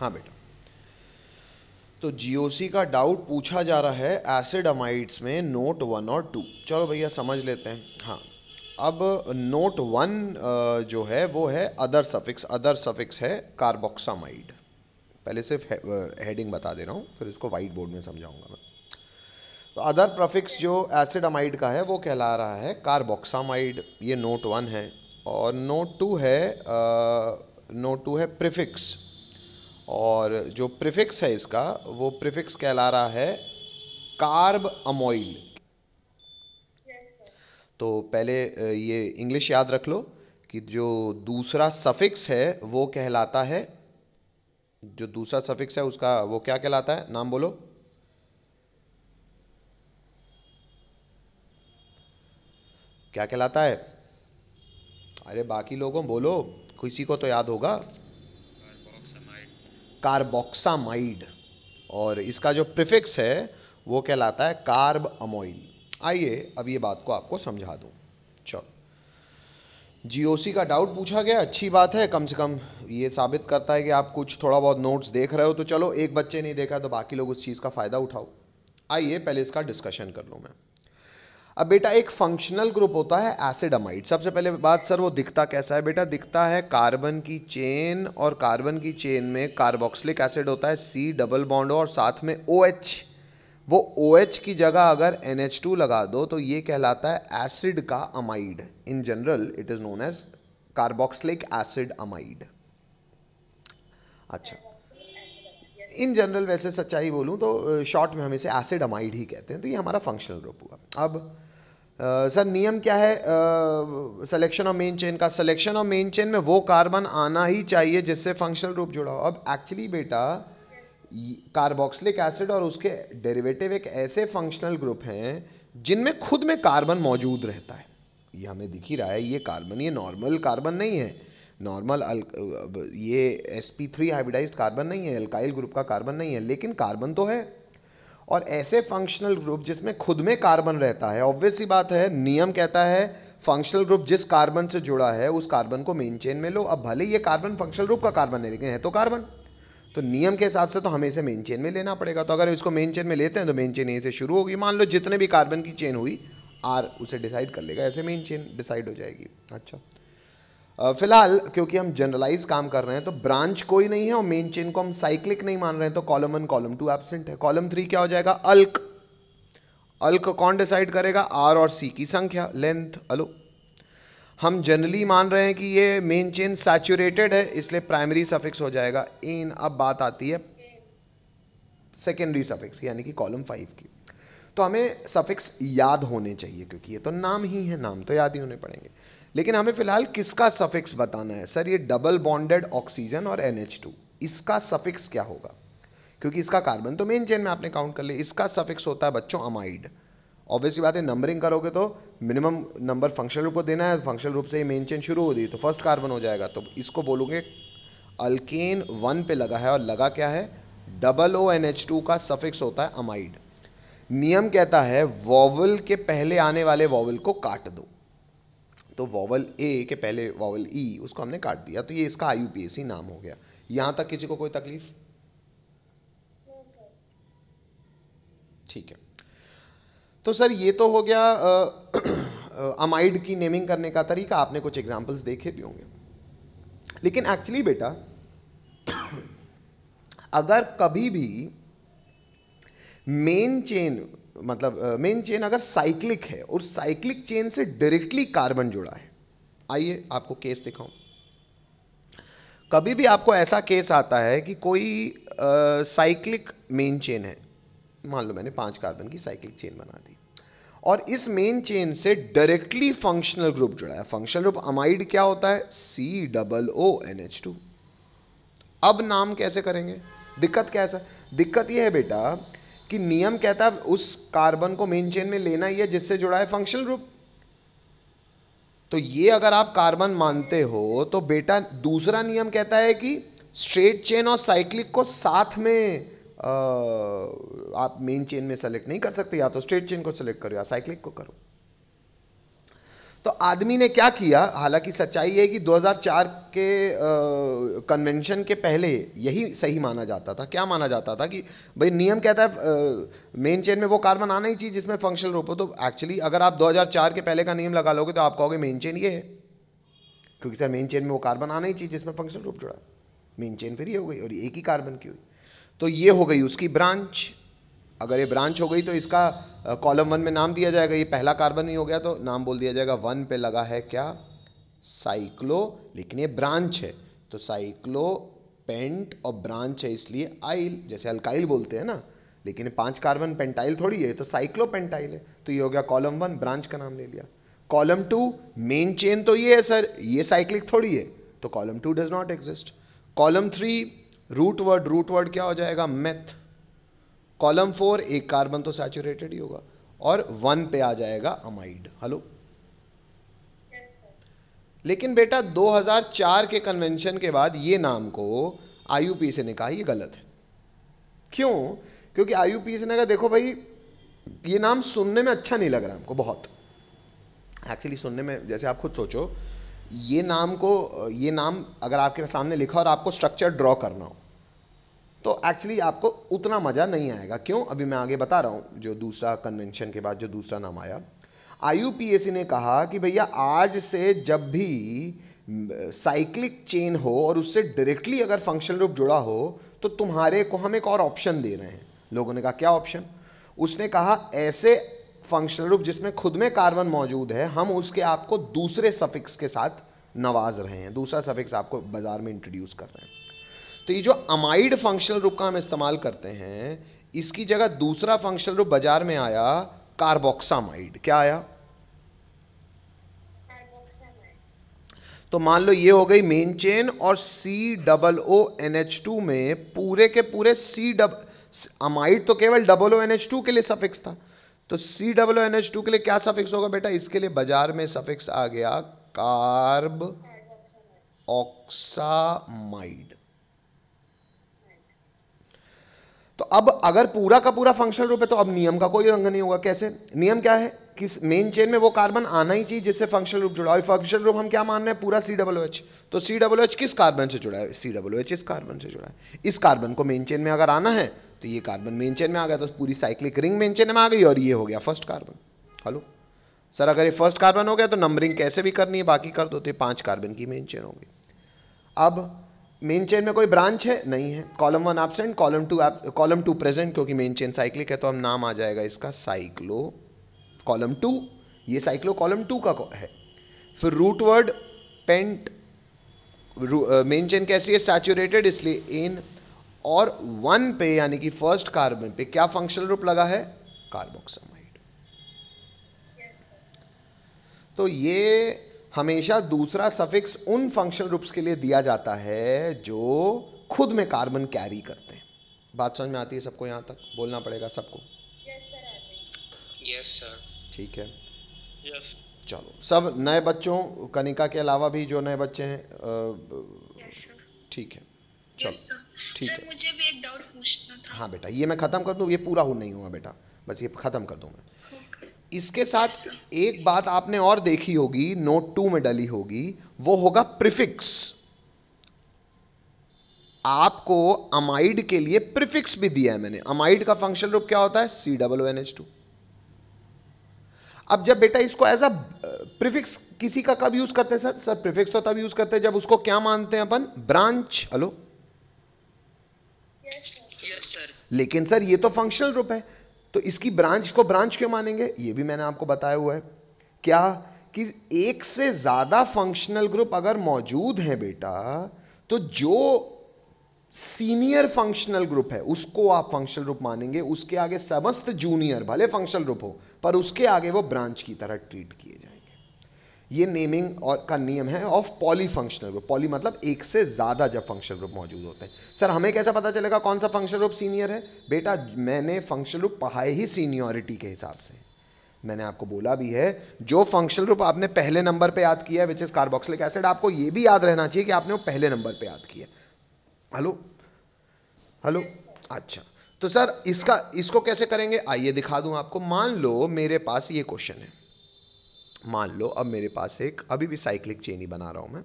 हाँ बेटा तो जीओसी का डाउट पूछा जा रहा है एसिड अमाइड्स में नोट वन और टू चलो भैया समझ लेते हैं हाँ अब नोट वन जो है वो है अदर सफिक्स अदर सफिक्स है कार्बोक्सामाइड पहले सिर्फ हेडिंग बता दे रहा हूँ फिर इसको वाइट बोर्ड में समझाऊंगा मैं तो अदर प्रफिक्स जो एसिड अमाइड का है वो कहला रहा है कार्बोक्सामाइड ये नोट वन है और नोट टू है आ, नोट टू है प्रिफिक्स और जो प्रिफिक्स है इसका वो प्रिफिक्स कहला रहा है कार्ब अमोइल yes, तो पहले ये इंग्लिश याद रख लो कि जो दूसरा सफिक्स है वो कहलाता है जो दूसरा सफिक्स है उसका वो क्या कहलाता है नाम बोलो क्या कहलाता है अरे बाकी लोगों बोलो किसी को तो याद होगा कार्बोक्सामाइड और इसका जो प्रिफिक्स है वो कहलाता है कार्ब अमोइल आइए अब ये बात को आपको समझा दूँ चलो जीओसी का डाउट पूछा गया अच्छी बात है कम से कम ये साबित करता है कि आप कुछ थोड़ा बहुत नोट्स देख रहे हो तो चलो एक बच्चे नहीं देखा तो बाकी लोग उस चीज़ का फ़ायदा उठाओ आइए पहले इसका डिस्कशन कर लूँ मैं अब बेटा एक फंक्शनल ग्रुप होता है एसिड अमाइड सबसे पहले बात सर वो दिखता कैसा है बेटा दिखता है कार्बन की चेन और कार्बन की चेन में कार्बोक्सिलिक एसिड होता है सी डबल बॉन्ड और साथ में ओ OH, एच वो ओ OH एच की जगह अगर एन एच टू लगा दो तो ये कहलाता है एसिड का amide in general it is known as carboxylic acid amide अच्छा इन जनरल वैसे सच्चाई बोलूँ तो शॉर्ट में हम इसे एसिड अमाइड ही कहते हैं तो ये हमारा फंक्शनल ग्रुप हुआ अब आ, सर नियम क्या है सिलेक्शन ऑफ मेन चेन का सिलेक्शन ऑफ मेन चेन में वो कार्बन आना ही चाहिए जिससे फंक्शनल ग्रुप जुड़ा हो अब एक्चुअली बेटा कार्बोक्सिलिक एसिड और उसके डेरिवेटिव एक ऐसे फंक्शनल ग्रुप हैं जिनमें खुद में कार्बन मौजूद रहता है ये हमें दिख ही रहा है ये कार्बन ये नॉर्मल कार्बन नहीं है नॉर्मल ये S P three hybridize carbon नहीं है अल्काइल ग्रुप का कार्बन नहीं है लेकिन कार्बन तो है और ऐसे फंक्शनल ग्रुप जिसमें खुद में कार्बन रहता है ऑब्वियसली बात है नियम कहता है फंक्शनल ग्रुप जिस कार्बन से जुड़ा है उस कार्बन को मेन चेन में लो अब भले ये कार्बन फंक्शनल ग्रुप का कार्बन है लेकिन है तो कार्बन तो नियम के हिसाब से तो हमें इसे मेन चेन में लेना पड़ेगा तो अगर इसको मेन चेन में लेते हैं तो मेन चेन यहीं से शुरू होगी मान लो जितने भी कार्बन की चेन हुई आर उसे डिसाइड कर लेगा ऐसे मेन चेन डिसाइड हो जाएगी अच्छा फिलहाल क्योंकि हम जनरलाइज काम कर रहे हैं तो ब्रांच कोई नहीं है और मेन चेन को हम साइक्लिक नहीं मान रहे हैं तो column one column two absent है कॉलम थ्री क्या हो जाएगा अल्क अल्क कौन डिसाइड करेगा आर और सी की संख्या लेंथ अलो हम जनरली मान रहे हैं कि ये मेन चेन सैचुरेटेड है इसलिए प्राइमरी सफिक्स हो जाएगा इन अब बात आती है सेकेंडरी सफिक्स यानी कि कॉलम फाइव की तो हमें सफिक्स याद होने चाहिए क्योंकि ये तो नाम ही है नाम तो याद ही होने पड़ेंगे लेकिन हमें फ़िलहाल किसका सफिक्स बताना है सर ये डबल बॉन्डेड ऑक्सीजन और एन इसका सफिक्स क्या होगा क्योंकि इसका कार्बन तो मेन चेन में आपने काउंट कर लिया इसका सफिक्स होता है बच्चों अमाइड ऑब्वियसली बात है नंबरिंग करोगे तो मिनिमम नंबर फंक्शनल रूप को देना है फंक्शनल रूप से ही मेन चेन शुरू हो रही तो फर्स्ट कार्बन हो जाएगा तो इसको बोलोगे अल्केन वन पे लगा है और लगा क्या है double O N H two का सफिक्स होता है अमाइड नियम कहता है वॉवल के पहले आने वाले वॉवल को काट दो तो वॉवल ए के पहले वॉवल ई e, उसको हमने काट दिया तो ये इसका आई नाम हो गया यहाँ तक किसी को कोई तकलीफ ठीक है तो सर ये तो हो गया अमाइड की नेमिंग करने का तरीका आपने कुछ एग्जाम्पल्स देखे भी होंगे लेकिन एक्चुअली बेटा अगर कभी भी मेन चेन मतलब मेन चेन अगर साइक्लिक है और साइक्लिक चेन से डायरेक्टली कार्बन जुड़ा है आइए आपको केस दिखाऊं कभी भी आपको ऐसा केस आता है कि कोई साइक्लिक मेन चेन है मान लो मैंने पांच कार्बन की साइक्लिक चेन बना दी और इस मेन चेन से डायरेक्टली फंक्शनल ग्रुप जुड़ा है फंक्शनल ग्रुप अमाइड क्या होता है C double O N H two अब नाम कैसे करेंगे दिक्कत कैसा दिक्कत यह है बेटा कि नियम कहता है उस कार्बन को मेन चेन में लेना ही है जिससे जुड़ा है फंक्शनल ग्रुप तो ये अगर आप कार्बन मानते हो तो बेटा दूसरा नियम कहता है कि स्ट्रेट चेन और साइक्लिक को साथ में आ, आप मेन चेन में सेलेक्ट नहीं कर सकते या तो स्ट्रेट चेन को सेलेक्ट करो या साइक्लिक को करो तो आदमी ने क्या किया हालांकि सच्चाई है कि 2004 के कन्वेंशन के पहले यही सही माना जाता था क्या माना जाता था कि भाई नियम कहता है मेन चेन में वो कार्बन आना ही चाहिए जिसमें फंक्शनल रूप हो तो एक्चुअली अगर आप 2004 के पहले का नियम लगा लोगे तो आप कहोगे मेन चेन ये है क्योंकि सर मेन चेन में वो कार्बन आना ही चाहिए जिसमें फंक्शनल रूप जुड़ा मेन चेन फिर ये हो गई और एक ही कार्बन की हुई तो ये हो गई उसकी ब्रांच अगर ये ब्रांच हो गई तो इसका कॉलम वन में नाम दिया जाएगा ये पहला कार्बन ही हो गया तो नाम बोल दिया जाएगा वन पे लगा है क्या साइक्लो लेकिन ये ब्रांच है तो साइक्लो पेंट और ब्रांच है इसलिए आइल जैसे अल्काइल बोलते हैं ना लेकिन पांच कार्बन पेंटाइल थोड़ी है तो साइक्लो पेंटाइल है तो ये हो गया कॉलम वन ब्रांच का नाम ले लिया कॉलम टू मेन चेन तो ये है सर ये साइक्लिक थोड़ी है तो column two does not exist column three root word root word क्या हो जाएगा मेथ कॉलम फोर एक कार्बन तो सैचुरेटेड ही होगा और वन पे आ जाएगा अमाइड हेलो लेकिन बेटा 2004 के कन्वेंशन के बाद ये नाम को पी से निकाह कहा ये गलत है क्यों क्योंकि पी से ने कहा देखो भाई ये नाम सुनने में अच्छा नहीं लग रहा हमको बहुत एक्चुअली सुनने में जैसे आप खुद सोचो ये नाम को ये नाम अगर आपके सामने लिखा और आपको स्ट्रक्चर ड्रॉ करना हो तो एक्चुअली आपको उतना मज़ा नहीं आएगा क्यों अभी मैं आगे बता रहा हूँ जो दूसरा कन्वेंशन के बाद जो दूसरा नाम आया आईयूपीएसी ने कहा कि भैया आज से जब भी साइक्लिक चेन हो और उससे डायरेक्टली अगर फंक्शन रूप जुड़ा हो तो तुम्हारे को हम एक और ऑप्शन दे रहे हैं लोगों ने कहा क्या ऑप्शन उसने कहा ऐसे फंक्शनल रूप जिसमें खुद में कार्बन मौजूद है हम उसके आपको दूसरे सफिक्स के साथ नवाज रहे हैं दूसरा सफिक्स आपको बाज़ार में इंट्रोड्यूस कर रहे हैं तो ये जो अमाइड फंक्शनल रूप का हम इस्तेमाल करते हैं इसकी जगह दूसरा फंक्शनल रूप बाजार में आया कार्बोक्सामाइड क्या आया तो मान लो ये हो गई मेन चेन और C double O N H two में पूरे के पूरे सी डब अमाइड तो केवल double O N H two के लिए सफिक्स था तो C double O N H two के लिए क्या सफिक्स होगा बेटा इसके लिए बाजार में सफिक्स आ गया कार्ब ऑक्सामाइड तो अब अगर पूरा का पूरा फंक्शनल ग्रुप है तो अब नियम का कोई रंग नहीं होगा कैसे नियम क्या है कि मेन चेन में वो कार्बन आना ही चाहिए जिससे फंक्शनल ग्रुप जुड़ा हो फंक्शनल ग्रुप हम क्या मान रहे हैं पूरा सी डब्ल्यू एच तो सी डब्ल्यू एच किस कार्बन से जुड़ा है सी डब्ल्यू एच इस कार्बन से जुड़ा है इस कार्बन को मेन चेन में अगर आना है तो ये कार्बन मेन चेन में आ गया तो पूरी साइक्लिक रिंग मेन चेन में आ गई और ये हो गया फर्स्ट कार्बन हेलो सर अगर ये फर्स्ट कार्बन हो गया तो नंबरिंग कैसे भी करनी है बाकी कर दो तो पाँच कार्बन की मेन चेन होगी अब मेन चेन में कोई ब्रांच है नहीं है column one absent column two column two present क्योंकि मेन चेन साइक्लिक है तो हम नाम आ जाएगा इसका साइक्लो कॉलम टू ये साइक्लो कॉलम टू का है फिर root word pent main chain कैसी है सैचुरेटेड इसलिए एन और वन पे यानी कि फर्स्ट कार्बन पे क्या फंक्शनल रूप लगा है कार्बोक्सामाइड yes, तो ये हमेशा दूसरा सफिक्स उन फंक्शनल ग्रुप्स के लिए दिया जाता है जो खुद में कार्बन कैरी करते हैं बात समझ में आती है सबको यहाँ तक बोलना पड़ेगा सबको यस सर ठीक है yes. चलो सब नए बच्चों कनिका के अलावा भी जो नए बच्चे हैं ठीक है ठीक yes, है मुझे भी एक डाउट पूछना था हाँ बेटा ये मैं ख़त्म कर दूँ ये पूरा हो नहीं हुआ बेटा बस ये ख़त्म कर दूँ मैं okay. इसके साथ एक बात आपने और देखी होगी नोट टू में डली होगी वो होगा प्रिफिक्स आपको अमाइड के लिए प्रिफिक्स भी दिया है मैंने अमाइड का फंक्शन रूप क्या होता है C W N H two अब जब बेटा इसको एज अ प्रिफिक्स किसी का कब यूज करते हैं सर सर प्रिफिक्स तो तब यूज करते हैं जब उसको क्या मानते हैं अपन ब्रांच हेलो yes, yes, लेकिन सर ये तो फंक्शनल रूप है तो इसकी ब्रांच को ब्रांच क्यों मानेंगे ये भी मैंने आपको बताया हुआ है क्या कि एक से ज़्यादा फंक्शनल ग्रुप अगर मौजूद है बेटा तो जो सीनियर फंक्शनल ग्रुप है उसको आप फंक्शनल ग्रुप मानेंगे उसके आगे समस्त जूनियर भले फंक्शनल ग्रुप हो पर उसके आगे वो ब्रांच की तरह ट्रीट किए जाए ये नेमिंग और का नियम है of poly functional group poly मतलब एक से ज़्यादा जब फंक्शनल ग्रुप मौजूद होते हैं सर हमें कैसा पता चलेगा कौन सा फंक्शनल ग्रुप सीनियर है बेटा मैंने फंक्शनल ग्रुप पढ़ाए ही सीनियोरिटी के हिसाब से मैंने आपको बोला भी है जो फंक्शनल ग्रुप आपने पहले नंबर पे याद किया है विच इज़ कार्बोक्सिलिक एसिड आपको ये भी याद रहना चाहिए कि आपने वो पहले नंबर पर याद किया हेलो हेलो अच्छा तो सर इसका इसको कैसे करेंगे आइए दिखा दूँ आपको मान लो मेरे पास ये क्वेश्चन है मान लो अब मेरे पास एक अभी भी साइक्लिक चेन ही बना रहा हूँ मैं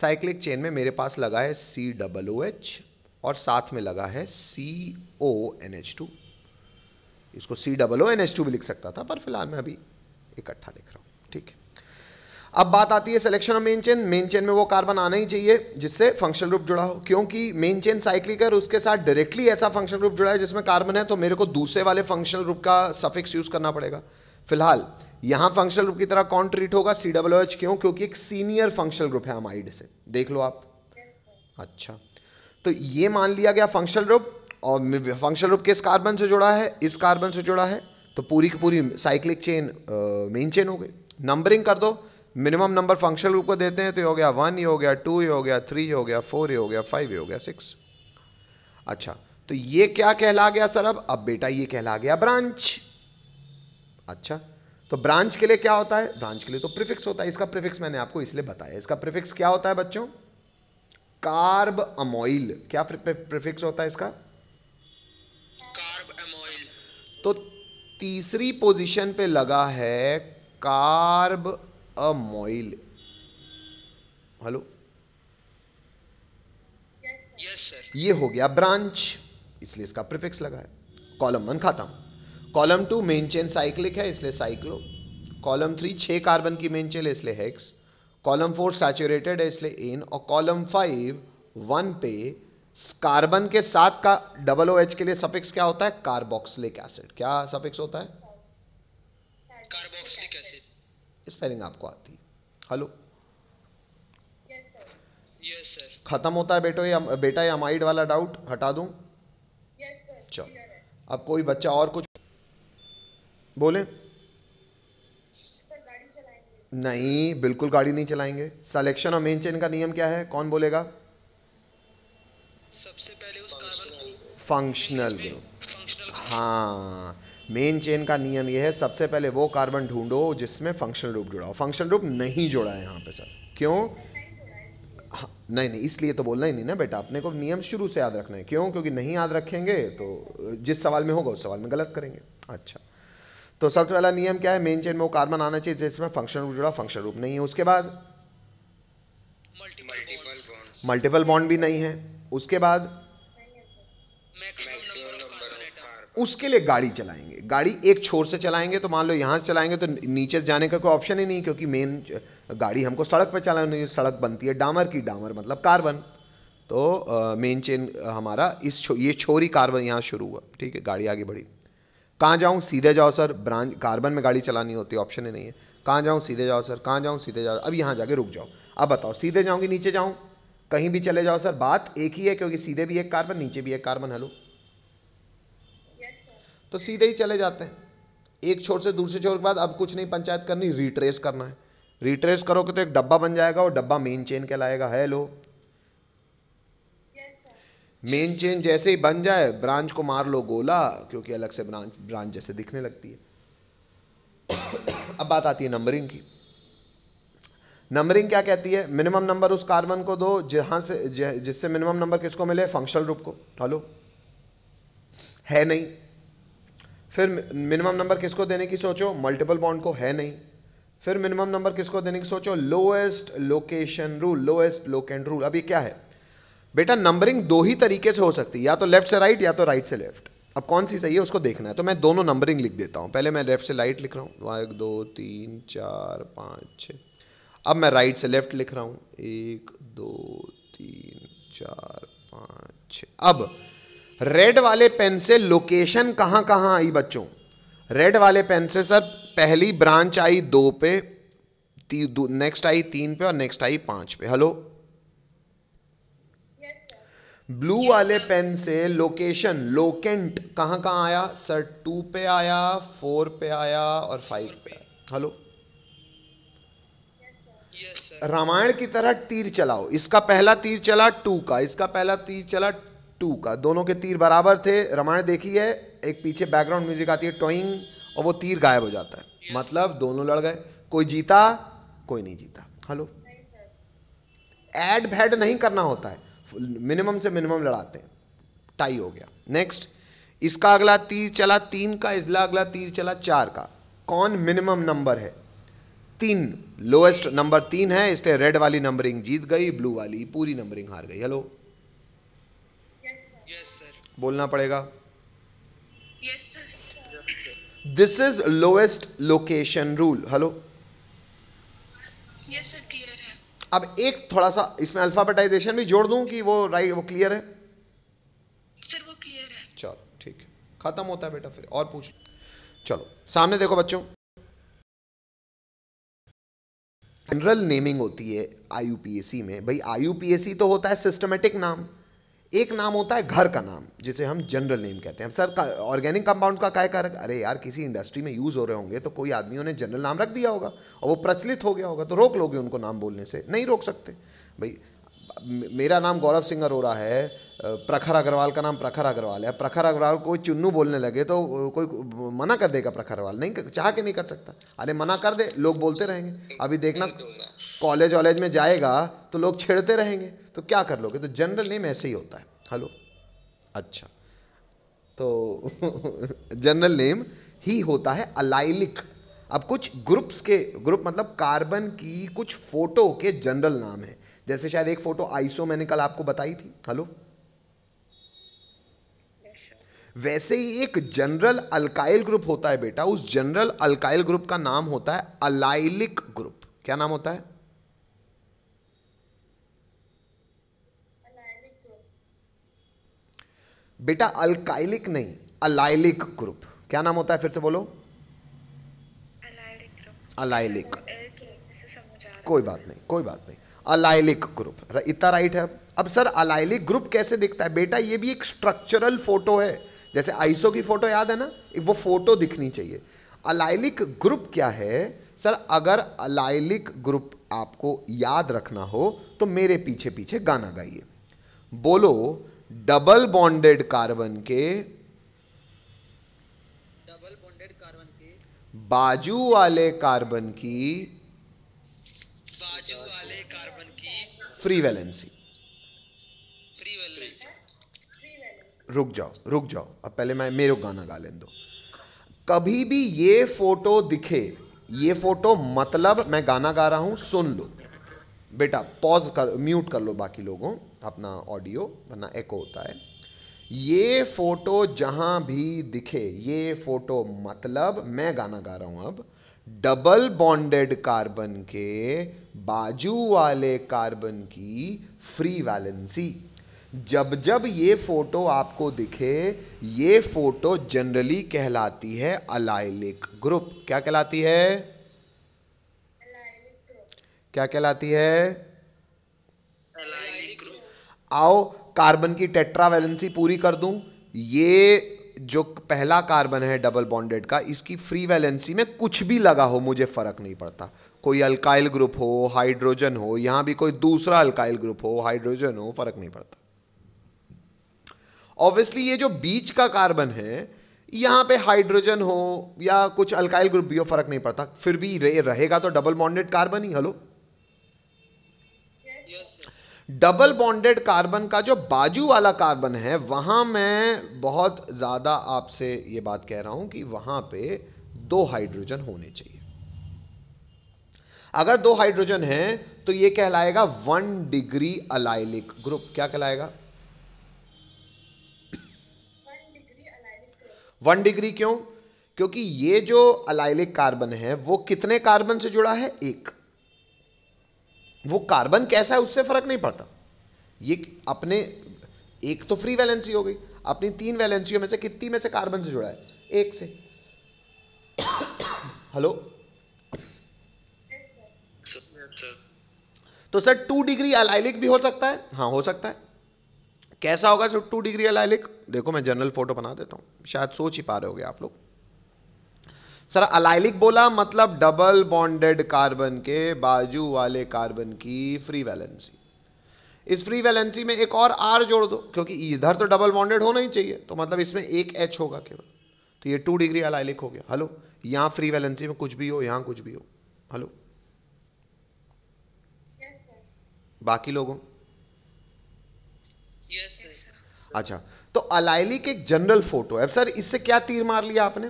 साइक्लिक चेन में मेरे पास लगा है सी डबल ओ एच और साथ में लगा है C O N H two इसको C double O N H two भी लिख सकता था पर फिलहाल मैं अभी इकट्ठा लिख रहा हूँ ठीक है अब बात आती है selection of main chain main chain में वो कार्बन आना ही चाहिए जिससे फंक्शन ग्रुप जुड़ा हो क्योंकि मेन चेन साइक्लिक है उसके साथ डायरेक्टली ऐसा फंक्शन ग्रुप जुड़ा है जिसमें कार्बन है तो मेरे को दूसरे वाले फंक्शनल ग्रुप का सफिक्स यूज़ करना पड़ेगा फिलहाल यहां फंक्शनल ग्रुप की तरह कौन ट्रीट होगा सी डब्ल्यू एच क्यों क्योंकि एक सीनियर फंक्शनल ग्रुप है हमारी से देख लो आप yes, अच्छा तो ये मान लिया गया फंक्शनल ग्रुप और फंक्शनल ग्रुप किस कार्बन से जुड़ा है इस कार्बन से जुड़ा है तो पूरी की पूरी साइक्लिक चेन मेन चेन हो गई नंबरिंग कर दो मिनिमम नंबर फंक्शनल ग्रुप को देते हैं तो ये हो गया वन ये हो गया टू ये हो गया थ्री ये हो गया फोर ये हो गया फाइव ये हो गया सिक्स अच्छा तो ये क्या कहला गया सर अब अब बेटा ये कहला गया ब्रांच अच्छा तो ब्रांच के लिए क्या होता है ब्रांच के लिए तो प्रिफिक्स होता है इसका प्रिफिक्स मैंने आपको इसलिए बताया इसका प्रिफिक्स क्या होता है बच्चों कार्ब अमोइल क्या प्रिफिक्स होता है इसका कार्ब अमोइल तो तीसरी पोजीशन पे लगा है carbamoyl hello yes sir ये हो गया ब्रांच इसलिए इसका प्रिफिक्स लगा है कॉलम वन खाता हूं column two main chain cyclic है इसलिए साइक्लो कॉलम थ्री छः कार्बन की मेन चेन है इसलिए हेक्स कॉलम फोर सैचुरेटेड है इसलिए एन और कॉलम फाइव वन पे कार्बन के साथ का डबल ओ एच के लिए सफिक्स क्या होता है कार्बोक्सिलिक एसिड क्या सफिक्स होता है कार्बोक्सिलिक एसिड स्पेलिंग आपको आती है हेलो सर खत्म होता है बेटो या बेटा या माइड वाला डाउट हटा दूं चलो अब कोई बच्चा और कुछ बोले नहीं बिल्कुल गाड़ी नहीं चलाएंगे सिलेक्शन और मेन चेन का नियम क्या है कौन बोलेगा सबसे पहले उस फंक्शनल हाँ मेन चेन का नियम यह है सबसे पहले वो कार्बन ढूंढो जिसमें फंक्शनल रूप जुड़ा हो फंक्शनल रूप नहीं जुड़ा है यहाँ पे सर क्यों हाँ, नहीं नहीं इसलिए तो बोलना ही नहीं ना बेटा अपने को नियम शुरू से याद रखना है क्यों क्योंकि नहीं याद रखेंगे तो जिस सवाल में होगा उस सवाल में गलत करेंगे अच्छा तो सबसे पहला नियम क्या है मेन चेन में वो कार्बन आना चाहिए जिसमें फंक्शन रूप जुड़ा फंक्शन रूप नहीं है उसके बाद मल्टीपल बॉन्ड भी नहीं है उसके बाद उसके लिए गाड़ी चलाएंगे गाड़ी एक छोर से चलाएंगे तो मान लो यहाँ से चलाएंगे तो नीचे जाने का कोई ऑप्शन ही नहीं क्योंकि मेन गाड़ी हमको सड़क पर चलानी है सड़क बनती है डामर की डामर मतलब कार्बन तो मेन चेन हमारा इस छो, ये छोरी कार्बन यहाँ शुरू हुआ ठीक है गाड़ी आगे बढ़ी कहाँ जाऊँ सीधे जाओ सर ब्रांच कार्बन में गाड़ी चलानी होती है ऑप्शन ही नहीं है कहाँ जाऊँ सीधे जाओ सर कहाँ जाऊँ सीधे जाओ अब यहाँ जाके रुक जाओ अब बताओ सीधे जाऊँगी नीचे जाऊँ कहीं भी चले जाओ सर बात एक ही है क्योंकि सीधे भी एक कार्बन नीचे भी एक कार्बन हेलो तो सीधे ही चले जाते हैं एक छोर से दूसरे छोर के बाद अब कुछ नहीं पंचायत करनी रिट्रेस करना है रिट्रेस करोगे तो एक डब्बा बन जाएगा और डब्बा मेन चेन कहलाएगा हेलो मेन चेन जैसे ही बन जाए ब्रांच को मार लो गोला क्योंकि अलग से ब्रांच ब्रांच जैसे दिखने लगती है अब बात आती है नंबरिंग की नंबरिंग क्या कहती है मिनिमम नंबर उस कार्बन को दो जहां से जिससे मिनिमम नंबर किसको मिले फंक्शनल रूप को हेलो है नहीं फिर मिनिमम नंबर किसको देने की सोचो मल्टीपल बॉन्ड को है नहीं फिर मिनिमम नंबर किसको देने की सोचो lowest location rule lowest locant rule अब ये क्या है बेटा नंबरिंग दो ही तरीके से हो सकती है या तो लेफ्ट से राइट या तो राइट से लेफ्ट अब कौन सी सही है उसको देखना है तो मैं दोनों नंबरिंग लिख देता हूँ पहले मैं लेफ्ट से राइट लिख रहा हूँ वहाँ एक दो तीन चार पाँच छः अब मैं राइट से लेफ्ट लिख रहा हूँ एक दो तीन चार पाँच छ अब रेड वाले पेन से लोकेशन कहाँ कहाँ आई बच्चों रेड वाले पेन से सर पहली ब्रांच आई दो पे नेक्स्ट आई तीन पे और नेक्स्ट आई पाँच पे हेलो ब्लू yes. वाले पेन से लोकेशन लोकेंट कहाँ कहाँ आया सर टू पे आया फोर पे आया और फाइव पे आया हेलो yes, रामायण की तरह तीर चलाओ इसका पहला तीर चला टू का इसका पहला तीर चला टू का दोनों के तीर बराबर थे रामायण देखी है एक पीछे बैकग्राउंड म्यूजिक आती है टॉइंग और वो तीर गायब हो जाता है yes. मतलब दोनों लड़ गए कोई जीता कोई नहीं जीता हेलो एड भैड नहीं करना होता है मिनिमम से मिनिमम लड़ाते हैं टाई हो गया नेक्स्ट इसका अगला तीर चला तीन का इसला अगला तीर चला चार का कौन मिनिमम नंबर है तीन लोएस्ट नंबर तीन है इसलिए रेड वाली नंबरिंग जीत गई ब्लू वाली पूरी नंबरिंग हार गई हेलो सर बोलना पड़ेगा this is lowest location rule hello अब एक थोड़ा सा इसमें अल्फाबेटाइजेशन भी जोड़ दूं कि वो राइट वो क्लियर है सर वो क्लियर है चलो ठीक है खत्म होता है बेटा फिर और पूछ चलो सामने देखो बच्चों जनरल नेमिंग होती है आई में भाई आई तो होता है सिस्टमेटिक नाम एक नाम होता है घर का नाम जिसे हम जनरल नेम कहते हैं सर ऑर्गेनिक कंपाउंड का क्या कारक अरे यार किसी इंडस्ट्री में यूज़ हो रहे होंगे तो कोई आदमियों ने जनरल नाम रख दिया होगा और वो प्रचलित हो गया होगा तो रोक लोगे उनको नाम बोलने से नहीं रोक सकते भाई मेरा नाम गौरव सिंगर हो रहा है प्रखर अग्रवाल का नाम प्रखर अग्रवाल है प्रखर अग्रवाल कोई चुन्नू बोलने लगे तो कोई मना कर देगा प्रखर अग्रवाल नहीं चाह के नहीं कर सकता अरे मना कर दे लोग बोलते रहेंगे अभी देखना कॉलेज वॉलेज में जाएगा तो लोग छेड़ते रहेंगे तो क्या कर लोगे तो जनरल नेम ऐसे ही होता है हेलो अच्छा तो जनरल नेम ही होता है अलाइलिक अब कुछ ग्रुप्स के ग्रुप मतलब कार्बन की कुछ फोटो के जनरल नाम है जैसे शायद एक फोटो आइसो मैंने कल आपको बताई थी हेलो वैसे ही एक जनरल अल्काइल ग्रुप होता है बेटा उस जनरल अल्काइल ग्रुप का नाम होता है अलाइलिक ग्रुप क्या नाम होता है बेटा अल्काइलिक नहीं अलाइलिक ग्रुप क्या नाम होता है फिर से बोलो अलाइलिक कोई बात नहीं कोई बात नहीं अलाइलिक ग्रुप इतना राइट है अब सर अलाइलिक ग्रुप कैसे दिखता है बेटा ये भी एक स्ट्रक्चरल फोटो है जैसे आइसो की फोटो याद है ना वो फोटो दिखनी चाहिए अलाइलिक ग्रुप क्या है सर अगर अलाइलिक ग्रुप आपको याद रखना हो तो मेरे पीछे पीछे गाना गाइए बोलो डबल बॉन्डेड कार्बन के डबल बॉन्डेड कार्बन के बाजू वाले कार्बन की बाजू वाले कार्बन की फ्री वैलेंसी फ्री वैलेंसी रुक जाओ रुक जाओ अब पहले मैं मेरे गाना गा लें दो कभी भी ये फोटो दिखे ये फोटो मतलब मैं गाना गा रहा हूं सुन लो बेटा पॉज कर म्यूट कर लो बाकी लोगों अपना ऑडियो वरना एको होता है ये फोटो जहां भी दिखे ये फोटो मतलब मैं गाना गा रहा हूं अब डबल बॉन्डेड कार्बन के बाजू वाले कार्बन की फ्री वैलेंसी जब जब ये फोटो आपको दिखे ये फोटो जनरली कहलाती है अलाइलिक ग्रुप क्या कहलाती है क्या कहलाती है आओ कार्बन की वैलेंसी पूरी कर दूं ये जो पहला कार्बन है डबल बॉन्डेड का इसकी फ्री वैलेंसी में कुछ भी लगा हो मुझे फ़र्क नहीं पड़ता कोई अल्काइल ग्रुप हो हाइड्रोजन हो यहां भी कोई दूसरा अल्काइल ग्रुप हो हाइड्रोजन हो फ़र्क नहीं पड़ता ऑब्वियसली ये जो बीच का कार्बन है यहां पे हाइड्रोजन हो या कुछ अल्काइल ग्रुप भी हो फ़र्क नहीं पड़ता फिर भी रहेगा तो डबल बॉन्डेड कार्बन ही हेलो डबल बॉन्डेड कार्बन का जो बाजू वाला कार्बन है वहाँ मैं बहुत ज़्यादा आपसे ये बात कह रहा हूँ कि वहाँ पे दो हाइड्रोजन होने चाहिए अगर दो हाइड्रोजन है तो ये कहलाएगा वन डिग्री अलाइलिक ग्रुप क्या कहलाएगा वन डिग्री क्यों क्योंकि ये जो अलाइलिक कार्बन है वो कितने कार्बन से जुड़ा है एक वो कार्बन कैसा है उससे फ़र्क नहीं पड़ता ये अपने एक तो फ्री वैलेंसी हो गई अपनी तीन वैलेंसियों में से कितनी में से कार्बन से जुड़ा है एक से हेलो तो सर टू डिग्री अलाइलिक भी हो सकता है हाँ हो सकता है कैसा होगा सर टू डिग्री अलाइलिक देखो मैं जनरल फोटो बना देता हूँ शायद सोच ही पा रहे होगे आप लोग सर अलाइलिक बोला मतलब डबल बॉन्डेड कार्बन के बाजू वाले कार्बन की फ्री वैलेंसी इस फ्री वैलेंसी में एक और आर जोड़ दो क्योंकि इधर तो डबल बॉन्डेड होना ही चाहिए तो मतलब इसमें एक एच होगा केवल तो ये टू डिग्री अलाइलिक हो गया हेलो यहां फ्री वैलेंसी में कुछ भी हो यहां कुछ भी हो हेलो yes, बाकी लोगों yes, अच्छा तो अलाइलिक एक जनरल फोटो है सर इससे क्या तीर मार लिया आपने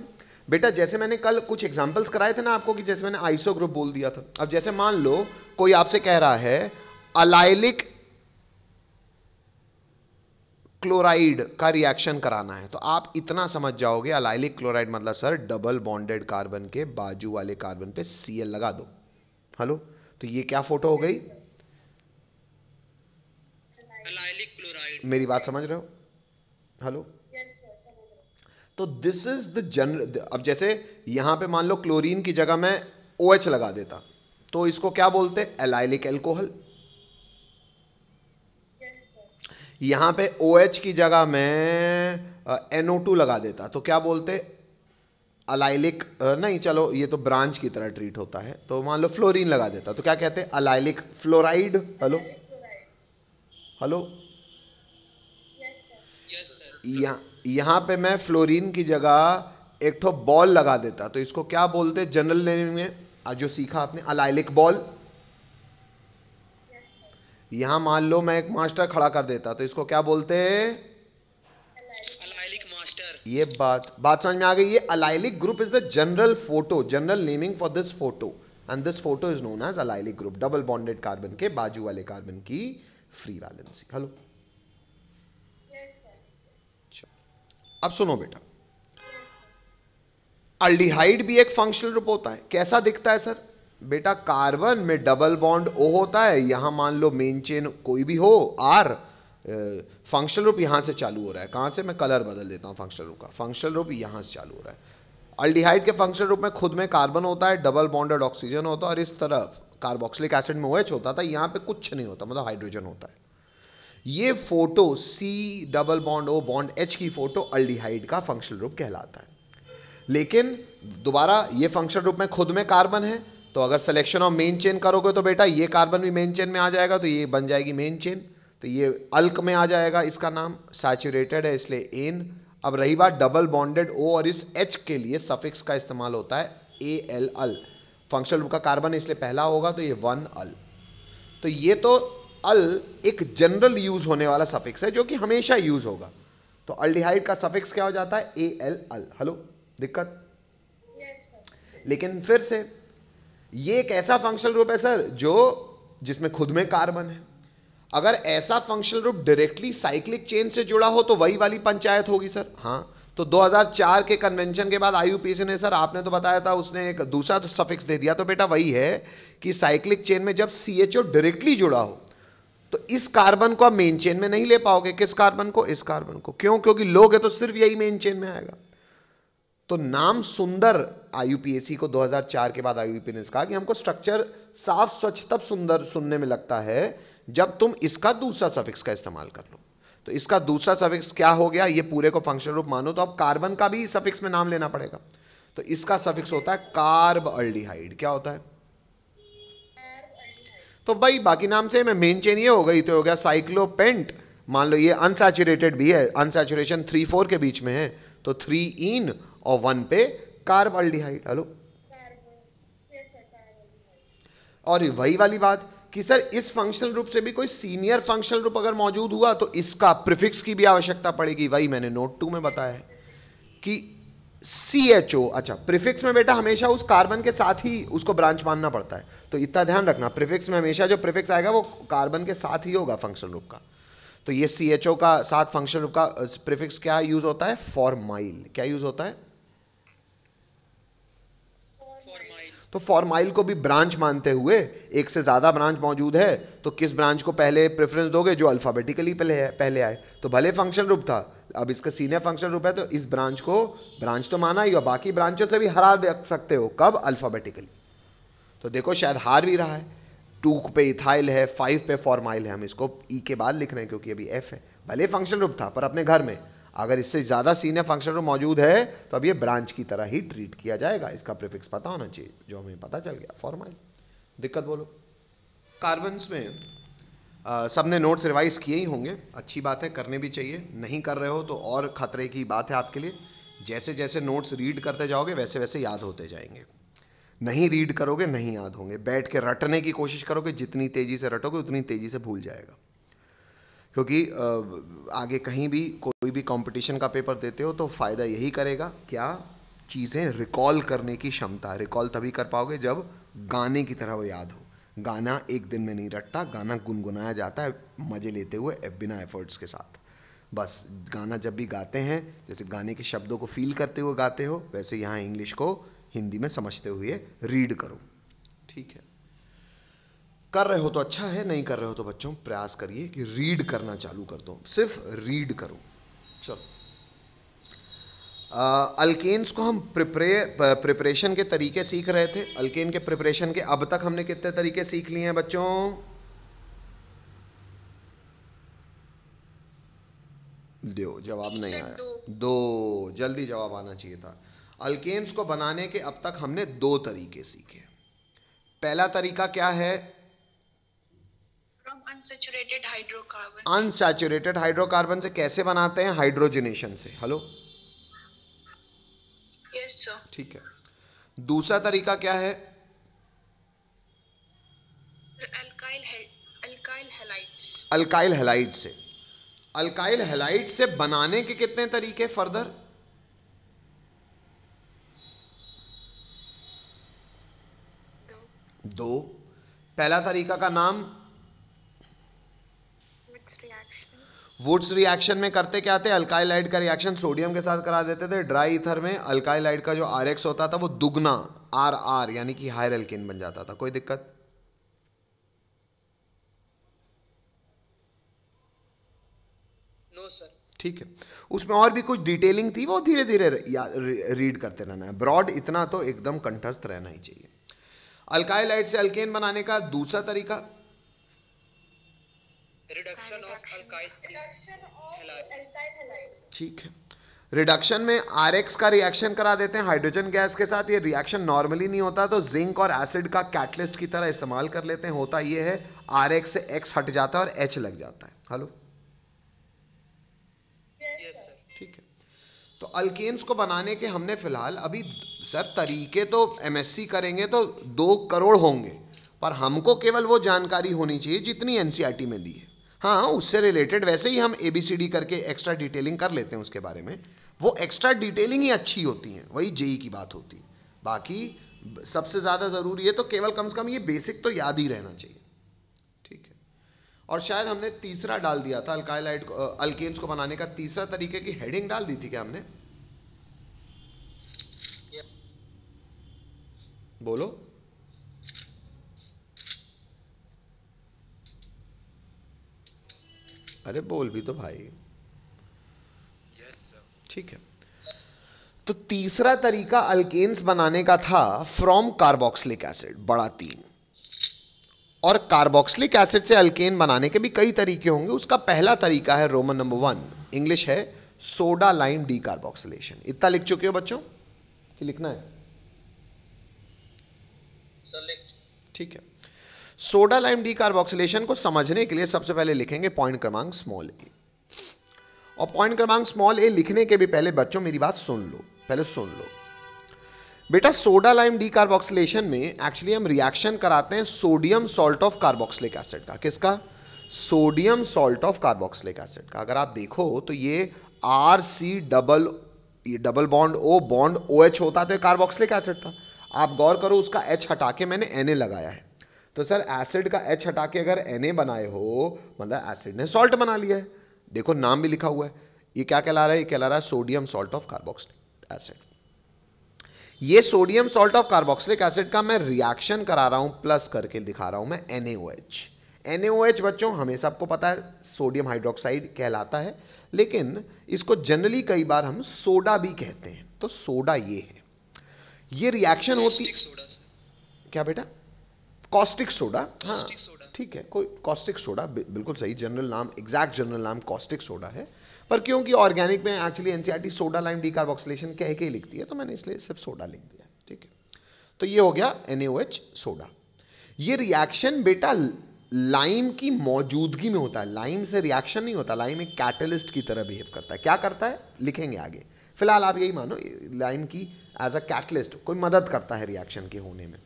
बेटा जैसे मैंने कल कुछ एग्जाम्पल्स कराए थे ना आपको कि जैसे मैंने आइसो ग्रुप बोल दिया था अब जैसे मान लो कोई आपसे कह रहा है अलाइलिक क्लोराइड का रिएक्शन कराना है तो आप इतना समझ जाओगे अलाइलिक क्लोराइड मतलब सर डबल बॉन्डेड कार्बन के बाजू वाले कार्बन पे सी लगा दो हेलो तो ये क्या फोटो हो गई क्लोराइड मेरी बात समझ रहे हो हेलो तो दिस इज़ द जनरल अब जैसे यहां पे मान लो क्लोरीन की जगह मैं ओ OH लगा देता तो इसको क्या बोलते एलाइलिक एल्कोहल yes, यहां पे ओ OH की जगह मैं एनओ टू लगा देता तो क्या बोलते अलाइलिक नहीं चलो ये तो ब्रांच की तरह ट्रीट होता है तो मान लो फ्लोरीन लगा देता तो क्या कहते हैं अलाइलिक फ्लोराइड हेलो हेलो यहाँ यहाँ पे मैं फ्लोरीन की जगह एक ठो बॉल लगा देता तो इसको क्या बोलते जनरल नेमिंग में जो सीखा आपने अलाइलिक बॉल यहां मान लो मैं एक मास्टर खड़ा कर देता तो इसको क्या बोलते मास्टर ये बात बात समझ में आ गई ये allylic group is the general photo general naming for this photo and this photo is known as allylic group double bonded carbon के बाजू वाले कार्बन की फ्री वैलेंसी हेलो अब सुनो बेटा अल्डिहाइड भी एक फंक्शनल ग्रुप होता है कैसा दिखता है सर बेटा कार्बन में डबल बॉन्ड ओ होता है यहां मान लो मेन चेन कोई भी हो आर फंक्शनल रूप यहां से चालू हो रहा है कहां से मैं कलर बदल देता हूं फंक्शनल रूप का फंक्शनल रूप यहां से चालू हो रहा है अल्डिहाइड के फंक्शनल रूप में खुद में कार्बन होता है डबल बॉन्डेड ऑक्सीजन होता है और इस तरफ कार्बोक्सिलिक एसिड में ओएच OH होता था यहाँ पे कुछ नहीं होता मतलब हाइड्रोजन होता है ये photo C double bond O bond H की फोटो अल्डिहाइड का फंक्शनल रूप कहलाता है लेकिन दोबारा ये फंक्शनल रूप में खुद में कार्बन है तो अगर सिलेक्शन ऑफ मेन चेन करोगे तो बेटा ये कार्बन भी मेन चेन में आ जाएगा तो ये बन जाएगी मेन चेन तो ये अल्क में आ जाएगा इसका नाम सैचुरेटेड है इसलिए एन अब रही बात डबल बॉन्डेड ओ और इस एच के लिए सफिक्स का इस्तेमाल होता है ए एल अल फंक्शनल रूप का कार्बन इसलिए पहला होगा तो ये वन अल तो ये तो अल एक जनरल यूज होने वाला सफिक्स है जो कि हमेशा यूज होगा तो अल्डिहाइड का सफिक्स क्या हो जाता है ए एल अल हेलो दिक्कत लेकिन फिर से ये एक ऐसा फंक्शनल रूप है सर जो जिसमें खुद में कार्बन है अगर ऐसा फंक्शनल रूप डायरेक्टली साइक्लिक चेन से जुड़ा हो तो वही वाली पंचायत होगी सर हाँ तो 2004 के कन्वेंशन के बाद आईयूपीसी ने सर आपने तो बताया था उसने एक दूसरा सफिक्स दे दिया तो बेटा वही है कि साइक्लिक चेन में जब ओ डायरेक्टली जुड़ा हो तो इस कार्बन को आप मेन चेन में नहीं ले पाओगे किस कार्बन को इस कार्बन को क्यों क्योंकि लोग है तो सिर्फ यही मेन चेन में आएगा तो नाम सुंदर आईयूपीएसी को 2004 के बाद आईयूपी ने कहा कि हमको स्ट्रक्चर साफ स्वच्छ तब सुंदर सुनने में लगता है जब तुम इसका दूसरा सफिक्स का इस्तेमाल कर लो तो इसका दूसरा सफिक्स क्या हो गया ये पूरे को फंक्शन रूप मानो तो अब कार्बन का भी सफिक्स में नाम लेना पड़ेगा तो इसका सफिक्स होता है कार्ब अल्डिहाइड क्या होता है तो भाई बाकी नाम से मैं मेन चेन ये हो गई तो हो गया साइक्लोपेंट मान लो ये अनसेचुरेटेड भी है अनसेचुरेशन थ्री फोर के बीच में है तो थ्री इन और वन पे कार्बल्डिहाइड हेलो और वही वाली बात कि सर इस फंक्शनल रूप से भी कोई सीनियर फंक्शनल रूप अगर मौजूद हुआ तो इसका प्रिफिक्स की भी आवश्यकता पड़ेगी वही मैंने नोट टू में बताया है कि सी एच ओ अच्छा प्रिफिक्स में बेटा हमेशा उस कार्बन के साथ ही उसको ब्रांच मानना पड़ता है तो इतना ध्यान रखना प्रिफिक्स में हमेशा जो प्रिफिक्स आएगा वो कार्बन के साथ ही होगा फंक्शन रूप का तो ये सी एच ओ का साथ फंक्शन रूप का प्रिफिक्स uh, क्या यूज़ होता है फॉर माइल क्या यूज़ होता है तो फॉर्माइल को भी ब्रांच मानते हुए एक से ज़्यादा ब्रांच मौजूद है तो किस ब्रांच को पहले प्रेफरेंस दोगे जो अल्फ़ाबेटिकली पहले पहले आए तो भले फंक्शन रूप था अब इसका सीनियर फंक्शन रूप है तो इस ब्रांच को ब्रांच तो माना ही और बाकी ब्रांचों से भी हरा देख सकते हो कब अल्फ़ाबेटिकली तो देखो शायद हार भी रहा है टू पे इथाइल है फाइव पे फॉर्माइल है हम इसको ई e के बाद लिख रहे हैं क्योंकि अभी एफ है भले फंक्शन रूप था पर अपने घर में अगर इससे ज़्यादा सीनियर फंक्शनर मौजूद है तो अब ये ब्रांच की तरह ही ट्रीट किया जाएगा इसका प्रिफिक्स पता होना चाहिए जो हमें पता चल गया फॉर्माइल दिक्कत बोलो कार्बन्स में सब ने नोट्स रिवाइज किए ही होंगे अच्छी बात है करने भी चाहिए नहीं कर रहे हो तो और ख़तरे की बात है आपके लिए जैसे जैसे नोट्स रीड करते जाओगे वैसे वैसे याद होते जाएंगे नहीं रीड करोगे नहीं याद होंगे बैठ के रटने की कोशिश करोगे जितनी तेज़ी से रटोगे उतनी तेज़ी से भूल जाएगा क्योंकि आगे कहीं भी कोई भी कंपटीशन का पेपर देते हो तो फ़ायदा यही करेगा क्या चीज़ें रिकॉल करने की क्षमता रिकॉल तभी कर पाओगे जब गाने की तरह वो याद हो गाना एक दिन में नहीं रटता गाना गुनगुनाया जाता है मज़े लेते हुए बिना एफर्ट्स के साथ बस गाना जब भी गाते हैं जैसे गाने के शब्दों को फील करते हुए गाते हो वैसे यहाँ इंग्लिश को हिंदी में समझते हुए रीड करो ठीक है कर रहे हो तो अच्छा है नहीं कर रहे हो तो बच्चों प्रयास करिए कि रीड करना चालू कर दो सिर्फ रीड करो चलो अल्केन्स को हम प्रिपरे प्रिपरेशन के तरीके सीख रहे थे अल्केन के प्रिपरेशन के अब तक हमने कितने तरीके सीख लिए हैं बच्चों दो जवाब नहीं आया दो जल्दी जवाब आना चाहिए था अल्केन्स को बनाने के अब तक हमने दो तरीके सीखे पहला तरीका क्या है from unsaturated hydrocarbon unsaturated hydrocarbon से कैसे बनाते हैं हाइड्रोजनेशन से हेलो यस सर ठीक है दूसरा तरीका क्या है अल्काइल हेलाइट से अल्काइल हेलाइट से बनाने के कितने तरीके फर्दर दो पहला तरीका का नाम वुड्स रिएक्शन में करते क्या थे अल्काइलाइड का रिएक्शन सोडियम के साथ करा देते थे ड्राई इथर में अल्काइलाइड का जो आर एक्स होता था वो दुगना आर आर यानी कि हायर एल्किन बन जाता था कोई दिक्कत ठीक है उसमें और भी कुछ डिटेलिंग थी वो धीरे धीरे रीड करते रहना है ब्रॉड इतना तो एकदम कंठस्थ रहना ही चाहिए अल्काइलाइट से अल्केन बनाने का दूसरा तरीका रिडक्शन ऑफ अल्काइल ठीक है रिडक्शन में आर एक्स का रिएक्शन करा देते हैं हाइड्रोजन गैस के साथ ये रिएक्शन नॉर्मली नहीं होता तो जिंक और एसिड का कैटलिस्ट की तरह इस्तेमाल कर लेते हैं होता ये है आर एक्स से एक्स हट जाता है और एच लग जाता है हेलो ठीक है तो अल्केन्स को बनाने के हमने फिलहाल अभी सर तरीके तो सी करेंगे तो दो करोड़ होंगे पर हमको केवल वो जानकारी होनी चाहिए जितनी एनसीईआरटी e में दी है हाँ उससे रिलेटेड वैसे ही हम ए बी सी डी करके एक्स्ट्रा डिटेलिंग कर लेते हैं उसके बारे में वो एक्स्ट्रा डिटेलिंग ही अच्छी होती हैं वही जेई e की बात होती है बाकी सबसे ज़्यादा ज़रूरी है तो केवल कम से कम ये बेसिक तो याद ही रहना चाहिए ठीक है और शायद हमने तीसरा डाल दिया था अल्काइलाइट को अल्केन्स को बनाने का तीसरा तरीके की हेडिंग डाल दी थी क्या हमने बोलो अरे बोल भी तो भाई ठीक है तो तीसरा तरीका अल्केन्स बनाने का था फ्रॉम कार्बोक्सिलिक एसिड बड़ा तीन और कार्बोक्सिलिक एसिड से अल्केन बनाने के भी कई तरीके होंगे उसका पहला तरीका है रोमन नंबर वन इंग्लिश है सोडा लाइम डी कार्बोक्सिलेशन इतना लिख चुके हो बच्चों कि लिखना है ठीक है सोडा लाइम डी कार्बोक्सिलेशन को समझने के लिए सबसे पहले लिखेंगे पॉइंट क्रमांक स्मॉल ए और पॉइंट क्रमांक स्मॉल ए लिखने के भी पहले बच्चों मेरी बात सुन लो पहले सुन लो बेटा सोडा लाइम डी कार्बोक्सिलेशन में एक्चुअली हम रिएक्शन कराते हैं sodium salt of carboxylic acid का किसका sodium salt of carboxylic acid का अगर आप देखो तो ये आर सी डबल ये double bond O bond O H होता तो कार्बोक्सिलिक एसिड था आप गौर करो उसका एच हटा के मैंने एन ए लगाया है तो सर एसिड का एच हटा के अगर एन बनाए हो मतलब एसिड ने सॉल्ट बना लिया है देखो नाम भी लिखा हुआ है ये क्या कहला रहा है ये कहला रहा है sodium salt of carboxylic acid ये sodium salt of carboxylic acid का मैं रिएक्शन करा रहा हूं प्लस करके दिखा रहा हूं मैं NaOH NaOH बच्चों हमें सबको पता है सोडियम हाइड्रोक्साइड कहलाता है लेकिन इसको जनरली कई बार हम सोडा भी कहते हैं तो सोडा ये है ये रिएक्शन होती क्या बेटा कॉस्टिक सोडा हाँ ठीक है कोई कॉस्टिक सोडा बिल्कुल सही जनरल नाम एग्जैक्ट जनरल नाम कॉस्टिक सोडा है पर क्योंकि ऑर्गेनिक में actually NCERT soda lime decarboxylation कह के ही लिखती है तो मैंने इसलिए सिर्फ सोडा लिख दिया ठीक है तो ये हो गया एन सोडा ये रिएक्शन बेटा लाइम की मौजूदगी में होता है लाइम से रिएक्शन नहीं होता लाइम एक कैटलिस्ट की तरह बिहेव करता है क्या करता है लिखेंगे आगे फिलहाल आप यही मानो लाइम की एज अ कैटलिस्ट कोई मदद करता है रिएक्शन के होने में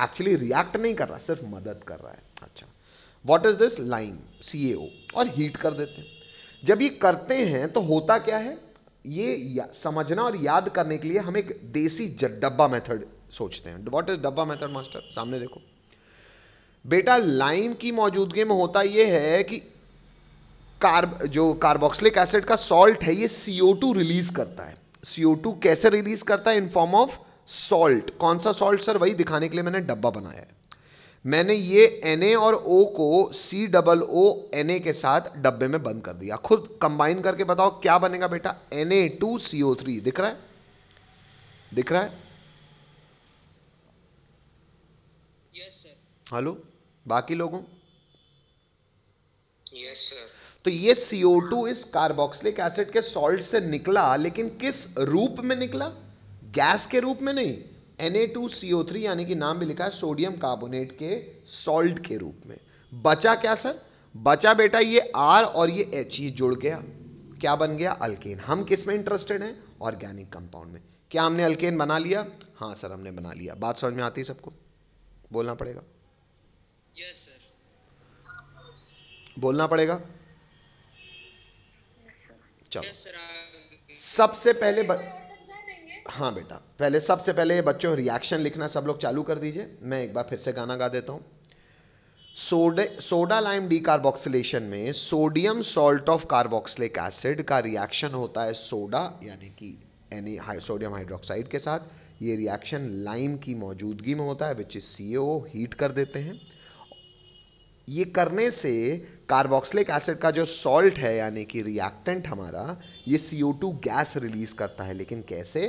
एक्चुअली रिएक्ट नहीं कर रहा सिर्फ मदद कर रहा है अच्छा what is this lime C और हीट कर देते हैं जब ये करते हैं तो होता क्या है ये समझना और याद करने के लिए हम एक देसी डब्बा मेथड सोचते हैं वॉट इज डब्बा मेथड मास्टर सामने देखो बेटा लाइम की मौजूदगी में होता यह है कि कार्ब जो कार्बोक्सिलिक एसिड का सॉल्ट है ये सीओ टू रिलीज करता है सीओ टू कैसे रिलीज करता है इन फॉर्म ऑफ सॉल्ट कौन सा सॉल्ट सर वही दिखाने के लिए मैंने डब्बा बनाया है मैंने ये एन और ओ को सी डबल ओ एन के साथ डब्बे में बंद कर दिया खुद कंबाइन करके बताओ क्या बनेगा बेटा N A two C O three दिख रहा है दिख रहा है यस सर हेलो बाकी लोगों यस सर तो ये टू इस कार्बोक्सलिक एसिड के सॉल्ट से निकला लेकिन किस रूप में निकला गैस के रूप में नहीं Na2CO3 यानी कि नाम भी लिखा है सोडियम कार्बोनेट के सॉल्ट के रूप में बचा क्या सर बचा बेटा ये R और ये H ये जुड़ गया क्या बन गया अल्केन हम किस में इंटरेस्टेड हैं ऑर्गेनिक कंपाउंड में क्या हमने अल्केन बना लिया हाँ सर हमने बना लिया बात समझ में आती है सबको बोलना पड़ेगा yes, बोलना पड़ेगा yes, चलो yes, सबसे पहले ब... हाँ बेटा पहले सबसे पहले बच्चों रिएक्शन लिखना सब लोग चालू कर दीजिए मैं एक बार फिर से गाना गा देता हूँ सोडे सोडा लाइम डी कार्बोक्सिलेशन में sodium salt of carboxylic acid का रिएक्शन होता है सोडा यानी कि एनी सोडियम हाइड्रोक्साइड के साथ ये रिएक्शन लाइम की मौजूदगी में होता है विच इज सी हीट कर देते हैं ये करने से कार्बोक्सिलिक एसिड का जो सॉल्ट है यानी कि रिएक्टेंट हमारा ये टू गैस रिलीज़ करता है लेकिन कैसे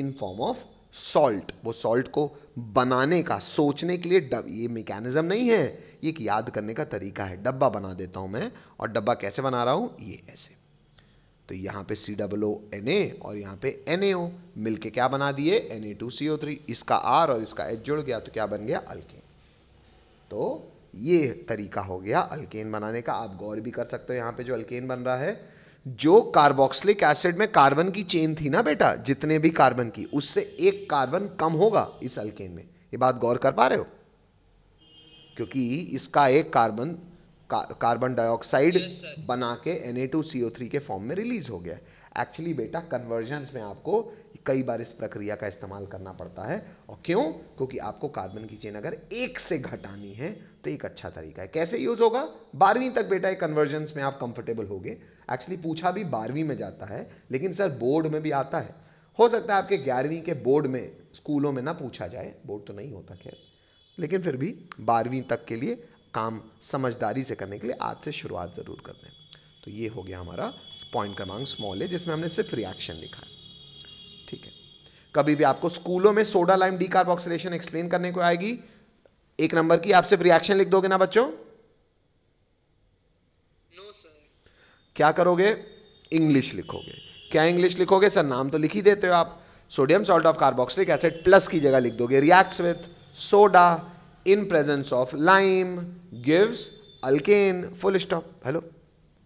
इन फॉर्म ऑफ सॉल्ट वो सॉल्ट को बनाने का सोचने के लिए डब ये मेकेनिज़्म नहीं है ये एक याद करने का तरीका है डब्बा बना देता हूं मैं और डब्बा कैसे बना रहा हूं ये ऐसे तो यहाँ पे सी डब्लो एन ए और यहाँ पे एन ए ओ क्या बना दिए N A two C O three इसका आर और इसका एच जुड़ गया तो क्या बन गया अल्केन तो ये तरीका हो गया अल्केन बनाने का आप गौर भी कर सकते हो यहाँ पे जो अल्केन बन रहा है जो कार्बोक्सिलिक एसिड में कार्बन की चेन थी ना बेटा जितने भी कार्बन की उससे एक कार्बन कम होगा इस अल्केन में ये बात गौर कर पा रहे हो क्योंकि इसका एक कार्बन का, कार्बन डाइऑक्साइड yes, बना के एन के फॉर्म में रिलीज हो गया एक्चुअली बेटा कन्वर्जन में आपको कई बार इस प्रक्रिया का इस्तेमाल करना पड़ता है और क्यों क्योंकि आपको कार्बन की चेन अगर एक से घटानी है तो एक अच्छा तरीका है कैसे यूज़ होगा बारहवीं तक बेटा एक कन्वर्जेंस में आप कंफर्टेबल हो एक्चुअली पूछा भी बारहवीं में जाता है लेकिन सर बोर्ड में भी आता है हो सकता है आपके ग्यारहवीं के बोर्ड में स्कूलों में ना पूछा जाए बोर्ड तो नहीं होता खैर लेकिन फिर भी बारहवीं तक के लिए काम समझदारी से करने के लिए आज से शुरुआत ज़रूर कर दें तो ये हो गया हमारा पॉइंट क्रमांक स्मॉल है जिसमें हमने सिर्फ रिएक्शन लिखा है कभी भी आपको स्कूलों में soda lime decarboxylation explain करने को आएगी एक नंबर की आप सिर्फ रिएक्शन लिख दोगे ना बच्चों no, क्या करोगे इंग्लिश लिखोगे क्या इंग्लिश लिखोगे सर नाम तो लिख ही देते हो आप sodium salt of carboxylic acid plus की जगह लिख दोगे react with soda in presence of lime gives alkane full stop hello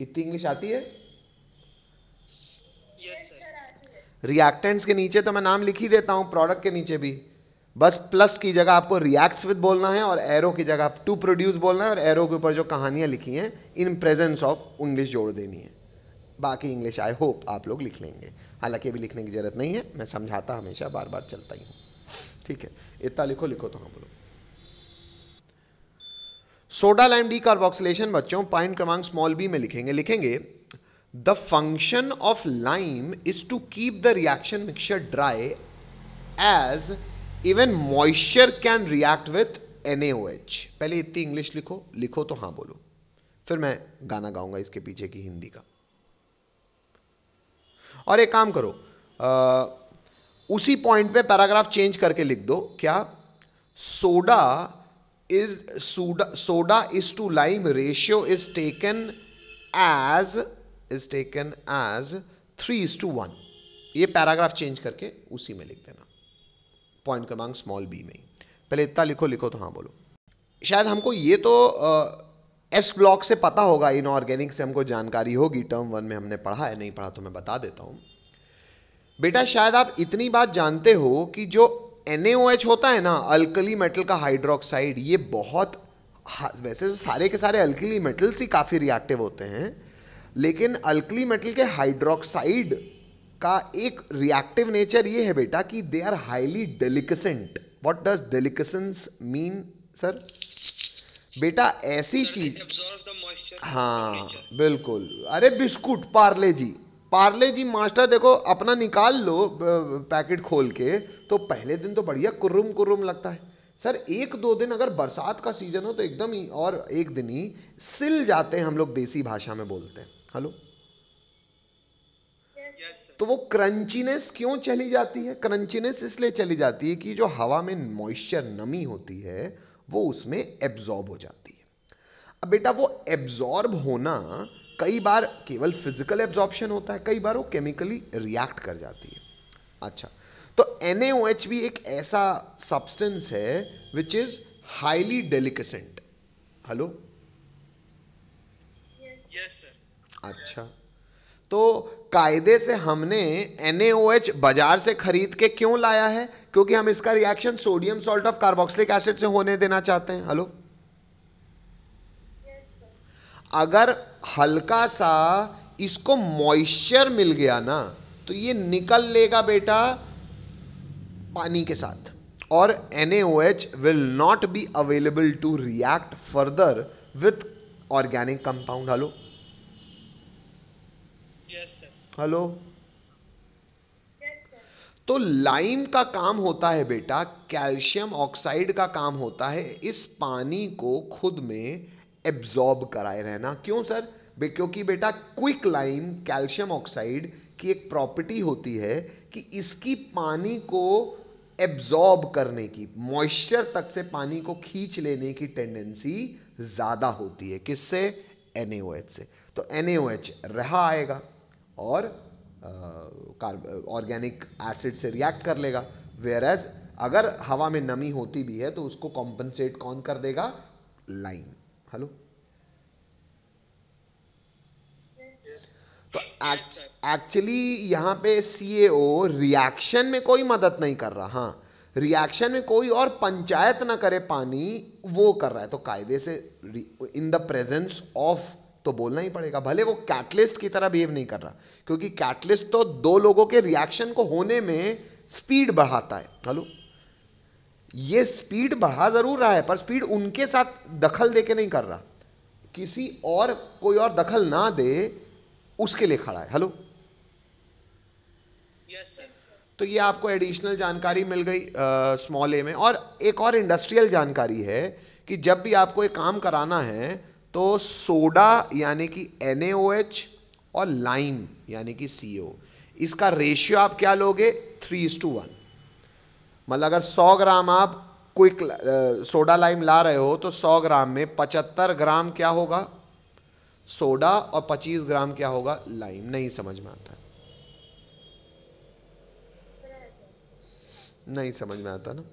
इतनी इंग्लिश आती है रिएक्टेंट्स के नीचे तो मैं नाम लिख ही देता हूँ प्रोडक्ट के नीचे भी बस प्लस की जगह आपको रिएक्ट्स विद बोलना है और एरो की जगह टू प्रोड्यूस बोलना है और एरो के ऊपर जो कहानियाँ लिखी हैं इन प्रेजेंस ऑफ इंग्लिश जोड़ देनी है बाकी इंग्लिश आई होप आप लोग लिख लेंगे हालांकि अभी लिखने की ज़रूरत नहीं है मैं समझाता हमेशा बार बार चलता ही हूँ ठीक है इतना लिखो लिखो तो हम हाँ लोग सोडा लाइम डी कार्बोक्सिलेशन बच्चों पॉइंट क्रमांक स्मॉल बी में लिखेंगे लिखेंगे function of lime is to keep the the mixture dry as even moisture can react with N H पहले इतनी इंग्लिश लिखो लिखो तो हां बोलो फिर मैं गाना गाऊंगा इसके पीछे की हिंदी का और एक काम करो आ, उसी पॉइंट पे पैराग्राफ चेंज करके लिख दो क्या soda is soda is to lime ratio is taken as is taken as three is to one ये पैराग्राफ चेंज करके उसी में लिख देना पॉइंट क्रमांक स्मॉल बी में पहले इतना लिखो लिखो तो हाँ बोलो शायद हमको ये तो एस uh, ब्लॉक से पता होगा इनऑर्गेनिक से हमको जानकारी होगी टर्म वन में हमने पढ़ा है नहीं पढ़ा तो मैं बता देता हूँ बेटा शायद आप इतनी बात जानते हो कि जो एन होता है ना अल्कली मेटल का हाइड्रोक्साइड ये बहुत हाँ, वैसे तो सारे के सारे अल्कली मेटल्स ही काफ़ी रिएक्टिव होते हैं लेकिन अल्कली मेटल के हाइड्रोक्साइड का एक रिएक्टिव नेचर ये है बेटा कि they are highly deliquescent what does deliquescence mean sir बेटा ऐसी चीज हाँ बिल्कुल अरे biscuit Parle G Parle G master देखो अपना निकाल लो पैकेट खोल के तो पहले दिन तो बढ़िया कुर्रुम कुर्रुम लगता है सर एक दो दिन अगर बरसात का सीज़न हो तो एकदम ही और एक दिन ही सिल जाते हैं हम लोग देसी भाषा में बोलते हैं हेलो तो वो क्रंचीनेस क्यों चली जाती है क्रंचीनेस इसलिए चली जाती है कि जो हवा में मॉइस्चर नमी होती है वो उसमें एब्जॉर्ब हो जाती है अब बेटा वो एब्जॉर्ब होना कई बार केवल फिजिकल एब्जॉर्प्शन होता है कई बार वो केमिकली रिएक्ट कर जाती है अच्छा तो एन भी एक ऐसा सब्सटेंस है which is highly deliquescent hello अच्छा तो कायदे से हमने NaOH बाजार से खरीद के क्यों लाया है क्योंकि हम इसका reaction sodium salt of carboxylic acid से होने देना चाहते हैं हेलो अगर हल्का सा इसको मॉइस्चर मिल गया ना तो ये निकल लेगा बेटा पानी के साथ और NaOH will not be available to react further with organic compound hello hello तो लाइम का काम होता है बेटा कैल्शियम ऑक्साइड का काम होता है इस पानी को खुद में एब्जॉर्ब कराए रहना क्यों सर क्योंकि बेटा क्विक लाइम कैल्शियम ऑक्साइड की एक प्रॉपर्टी होती है कि इसकी पानी को एब्जॉर्ब करने की मॉइस्चर तक से पानी को खींच लेने की टेंडेंसी ज़्यादा होती है किससे एन से तो एन रहा आएगा और ऑर्गेनिक एसिड से रिएक्ट कर लेगा वेयर एज अगर हवा में नमी होती भी है तो उसको कॉम्पनसेट कौन कर देगा लाइम हेलो तो एक्चुअली यहां पे सी रिएक्शन में कोई मदद नहीं कर रहा हाँ रिएक्शन में कोई और पंचायत ना करे पानी वो कर रहा है तो कायदे से इन द प्रेजेंस ऑफ तो बोलना ही पड़ेगा भले वो कैटलिस्ट की तरह बिहेव नहीं कर रहा क्योंकि कैटलिस्ट तो दो लोगों के रिएक्शन को होने में स्पीड बढ़ाता है हेलो ये स्पीड बढ़ा ज़रूर रहा है पर स्पीड उनके साथ दखल दे के नहीं कर रहा किसी और कोई और दखल ना दे उसके लिए खड़ा है हेलो yes, तो ये आपको एडिशनल जानकारी मिल गई स्मॉल ए में और एक और इंडस्ट्रियल जानकारी है कि जब भी आपको एक काम कराना है तो सोडा यानी कि NaOH और लाइम यानी कि CO इसका रेशियो आप क्या लोगे थ्री इज टू वन मतलब अगर सौ ग्राम आप क्विक सोडा लाइम ला रहे हो तो सौ ग्राम में पचहत्तर ग्राम क्या होगा सोडा और पच्चीस ग्राम क्या होगा लाइम नहीं समझ में आता नहीं समझ में आता ना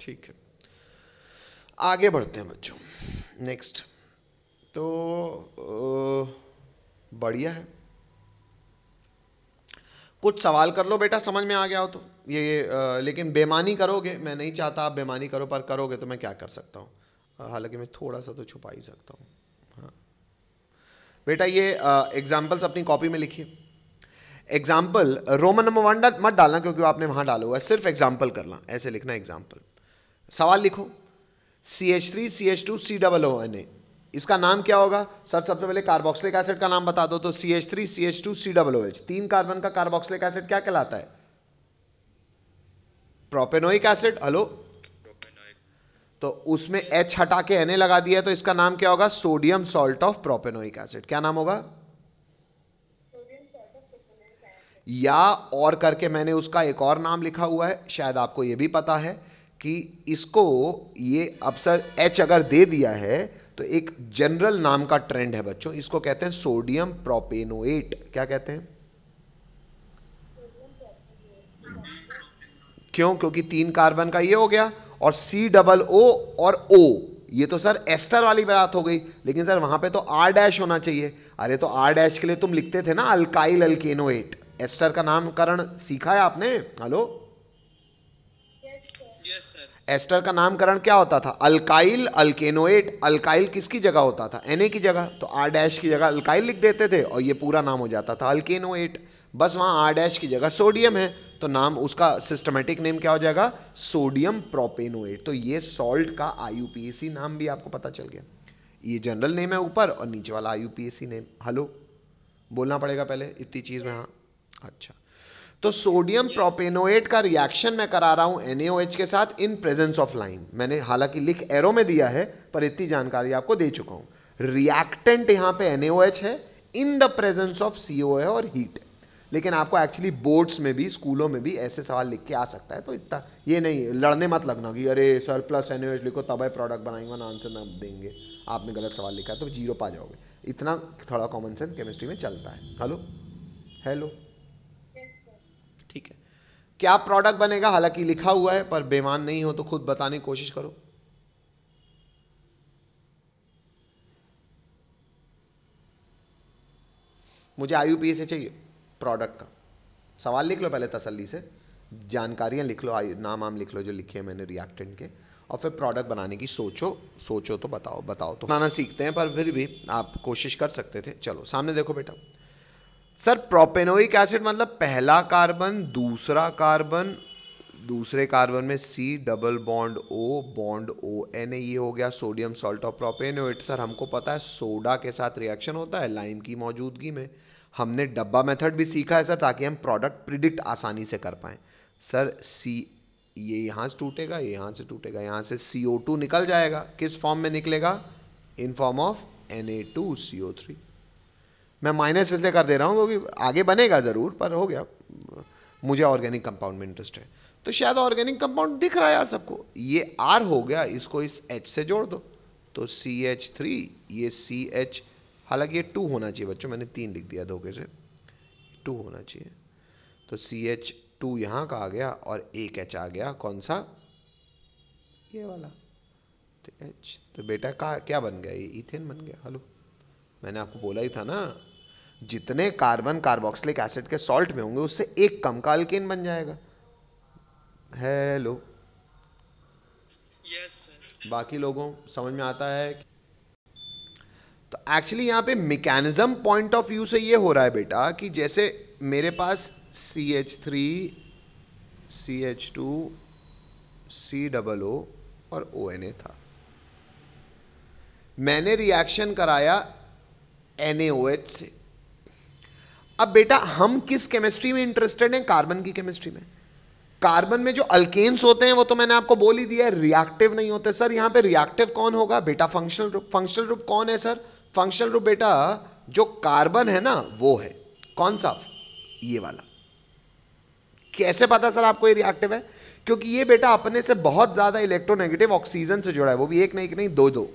ठीक है आगे बढ़ते हैं बच्चों नेक्स्ट तो बढ़िया है कुछ सवाल कर लो बेटा समझ में आ गया हो तो ये आ, लेकिन बेमानी करोगे मैं नहीं चाहता आप बेमानी करो पर करोगे तो मैं क्या कर सकता हूँ हालांकि मैं थोड़ा सा तो छुपा ही सकता हूँ हाँ बेटा ये एग्जाम्पल्स अपनी कॉपी में लिखिए एग्जाम्पल रोमन नंबर वन मत डालना क्योंकि आपने वहाँ डाला हुआ है सिर्फ एग्जाम्पल करना ऐसे लिखना एग्जाम्पल सवाल लिखो C H three C H two C double O N A इसका नाम क्या होगा सर सबसे पहले कार्बोक्सिलिक एसिड का नाम बता दो तो C H three C H two C double O H तीन कार्बन का कार्बोक्सिलिक एसिड क्या कहलाता है प्रोपेनोइक एसिड हेलो तो उसमें एच हटा के एन लगा दिया तो इसका नाम क्या होगा sodium salt of propanoic acid क्या नाम होगा या और करके मैंने उसका एक और नाम लिखा हुआ है शायद आपको यह भी पता है कि इसको ये अवसर एच अगर दे दिया है तो एक जनरल नाम का ट्रेंड है बच्चों इसको कहते हैं सोडियम प्रोपेनोएट क्या कहते हैं क्यों क्योंकि तीन कार्बन का ये हो गया और सी डबल ओ और ओ ये तो सर एस्टर वाली बात हो गई लेकिन सर वहां पे तो आर डैश होना चाहिए अरे तो आर डैश के लिए तुम लिखते थे ना अल्काइल अल्केनोएट एस्टर का नामकरण सीखा है आपने हेलो एस्टर का नामकरण क्या होता था अल्काइल अल्केनोएट अल्काइल किसकी जगह होता था एन की जगह तो आर डैश की जगह अल्काइल लिख देते थे और ये पूरा नाम हो जाता था अल्केनोएट बस वहाँ आर डैश की जगह सोडियम है तो नाम उसका सिस्टमेटिक नेम क्या हो जाएगा सोडियम प्रोपेनोएट तो ये सॉल्ट का आई नाम भी आपको पता चल गया ये जनरल नेम है ऊपर और नीचे वाला आई नेम हलो बोलना पड़ेगा पहले इतनी चीज़ में हाँ अच्छा तो सोडियम प्रोपेनोएट का रिएक्शन मैं करा रहा हूँ एन के साथ इन प्रेजेंस ऑफ लाइम मैंने हालांकि लिख एरो में दिया है पर इतनी जानकारी आपको दे चुका हूँ रिएक्टेंट यहाँ पे एन है in the presence of C है और हीट लेकिन आपको एक्चुअली बोर्ड्स में भी स्कूलों में भी ऐसे सवाल लिख के आ सकता है तो इतना ये नहीं लड़ने मत लगना कि अरे सर प्लस एन लिखो तब है प्रोडक्ट बनाएंगे ना आंसर ना देंगे आपने गलत सवाल लिखा है तो जीरो पा जाओगे इतना थोड़ा कॉमन सेंस केमिस्ट्री में चलता है हेलो हेलो क्या प्रोडक्ट बनेगा हालांकि लिखा हुआ है पर बेमान नहीं हो तो खुद बताने की कोशिश करो मुझे आई से चाहिए प्रोडक्ट का सवाल लिख लो पहले तसल्ली से जानकारियाँ लिख लो आयु नाम आम लिख लो जो लिखे हैं मैंने रिएक्टेंट के और फिर प्रोडक्ट बनाने की सोचो सोचो तो बताओ बताओ तो बनाना सीखते हैं पर फिर भी आप कोशिश कर सकते थे चलो सामने देखो बेटा सर प्रोपेनोइक एसिड मतलब पहला कार्बन दूसरा कार्बन दूसरे कार्बन में C double bond O bond O N A ये हो गया sodium salt of propanoate sir हमको पता है सोडा के साथ रिएक्शन होता है लाइम की मौजूदगी में हमने डब्बा मेथड भी सीखा है सर ताकि हम प्रोडक्ट प्रिडिक्ट आसानी से कर पाएँ सर सी ये यहाँ से टूटेगा ये यहाँ से टूटेगा यहाँ से सी ओ टू निकल जाएगा किस फॉर्म में निकलेगा in form of N A two C O three मैं माइनस इसलिए कर दे रहा हूँ क्योंकि आगे बनेगा ज़रूर पर हो गया मुझे ऑर्गेनिक कंपाउंड में इंटरेस्ट है तो शायद ऑर्गेनिक कंपाउंड दिख रहा है यार सबको ये आर हो गया इसको इस एच से जोड़ दो तो सी एच थ्री ये सी एच हालांकि ये टू होना चाहिए बच्चों मैंने तीन लिख दिया धोखे से टू होना चाहिए तो सी एच टू यहाँ का आ गया और एक एच आ गया कौन सा ये वाला तो एच तो बेटा का क्या बन गया ये इथेन बन गया हेलो मैंने आपको बोला ही था ना जितने कार्बन कार्बोक्सिलिक एसिड के सॉल्ट में होंगे उससे एक कम का अल्केन बन जाएगा हेलो yes, बाकी लोगों समझ में आता है तो एक्चुअली यहाँ पे मैकेनिज्म पॉइंट ऑफ व्यू से ये हो रहा है बेटा कि जैसे मेरे पास C H three C H two C double O और ओ एन ए था मैंने रिएक्शन कराया एन ए ओ एच से अब बेटा हम किस केमिस्ट्री में इंटरेस्टेड हैं कार्बन की केमिस्ट्री में कार्बन में जो अल्केन्स होते हैं वो तो मैंने आपको बोल ही दिया रिएक्टिव नहीं होते सर यहां पे रिएक्टिव कौन होगा बेटा फंक्शनल रूप फंक्शनल रूप कौन है सर फंक्शनल रूप बेटा जो कार्बन है ना वो है कौन सा ये वाला कैसे पता सर आपको ये रिएक्टिव है क्योंकि ये बेटा अपने से बहुत ज़्यादा इलेक्ट्रोनेगेटिव ऑक्सीजन से जुड़ा है वो भी एक नहीं एक नहीं दो दो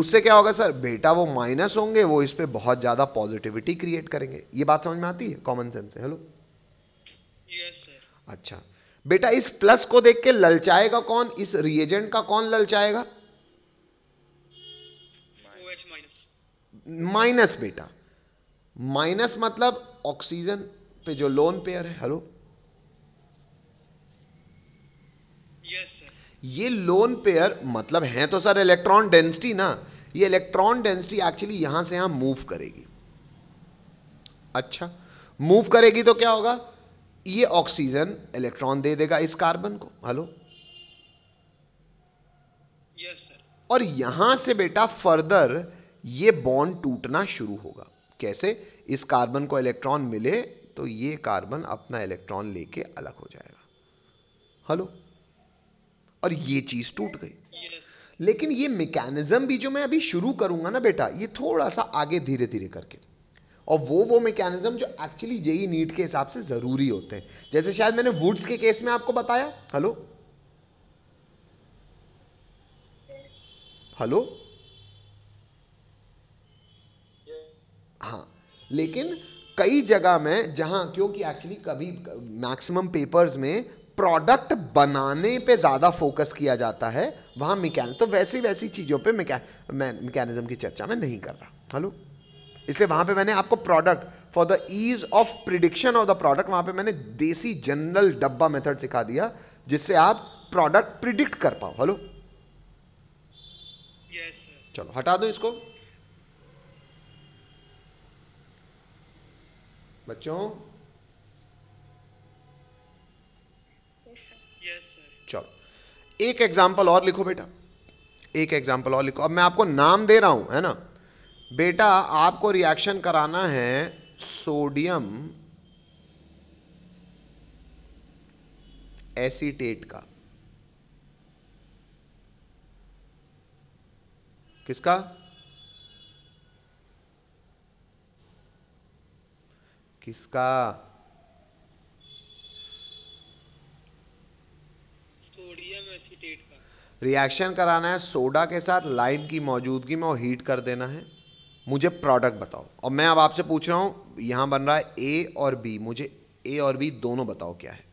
उससे क्या होगा सर बेटा वो माइनस होंगे वो इस पर बहुत ज़्यादा पॉजिटिविटी क्रिएट करेंगे ये बात समझ में आती है कॉमन सेंस है हेलो yes, अच्छा बेटा इस प्लस को देख के ललचाएगा कौन इस रिएजेंट का कौन ललचाएगा माइनस बेटा माइनस मतलब ऑक्सीजन पे जो लोन पेयर है हेलो यस ये लोन पेयर मतलब हैं तो सर इलेक्ट्रॉन डेंसिटी ना ये इलेक्ट्रॉन डेंसिटी एक्चुअली यहां से यहां मूव करेगी अच्छा मूव करेगी तो क्या होगा ये ऑक्सीजन इलेक्ट्रॉन दे देगा इस कार्बन को हेलो यस सर और यहां से बेटा फर्दर ये बॉन्ड टूटना शुरू होगा कैसे इस कार्बन को इलेक्ट्रॉन मिले तो ये कार्बन अपना इलेक्ट्रॉन लेके अलग हो जाएगा हेलो और ये चीज़ टूट गई लेकिन ये मेकैनिज़म भी जो मैं अभी शुरू करूंगा ना बेटा ये थोड़ा सा आगे धीरे धीरे करके और वो वो मेकैनिज़म जो एक्चुअली जेई नीट के हिसाब से ज़रूरी होते हैं जैसे शायद मैंने वुड्स के केस में आपको बताया हेलो हेलो हाँ लेकिन कई जगह में जहां क्योंकि एक्चुअली कभी मैक्सिमम पेपर्स में प्रोडक्ट बनाने पे ज़्यादा फोकस किया जाता है वहाँ मैकेनिक तो वैसी वैसी चीज़ों पे मैकेनिज्म की चर्चा मैं नहीं कर रहा हेलो इसलिए वहाँ पे मैंने आपको product for the ease of prediction of the product वहाँ पे मैंने देसी जनरल डब्बा मेथड सिखा दिया जिससे आप प्रोडक्ट प्रिडिक्ट कर पाओ हेलो yes, चलो हटा दो इसको बच्चों एक एग्जाम्पल और लिखो बेटा एक एग्जाम्पल और लिखो अब मैं आपको नाम दे रहा हूं है ना बेटा आपको रिएक्शन कराना है सोडियम एसीटेट का किसका किसका एसीटेट का रिएक्शन कराना है सोडा के साथ लाइम की मौजूदगी में और हीट कर देना है मुझे प्रोडक्ट बताओ और मैं अब आपसे पूछ रहा हूँ यहाँ बन रहा है ए और बी मुझे ए और बी दोनों बताओ क्या है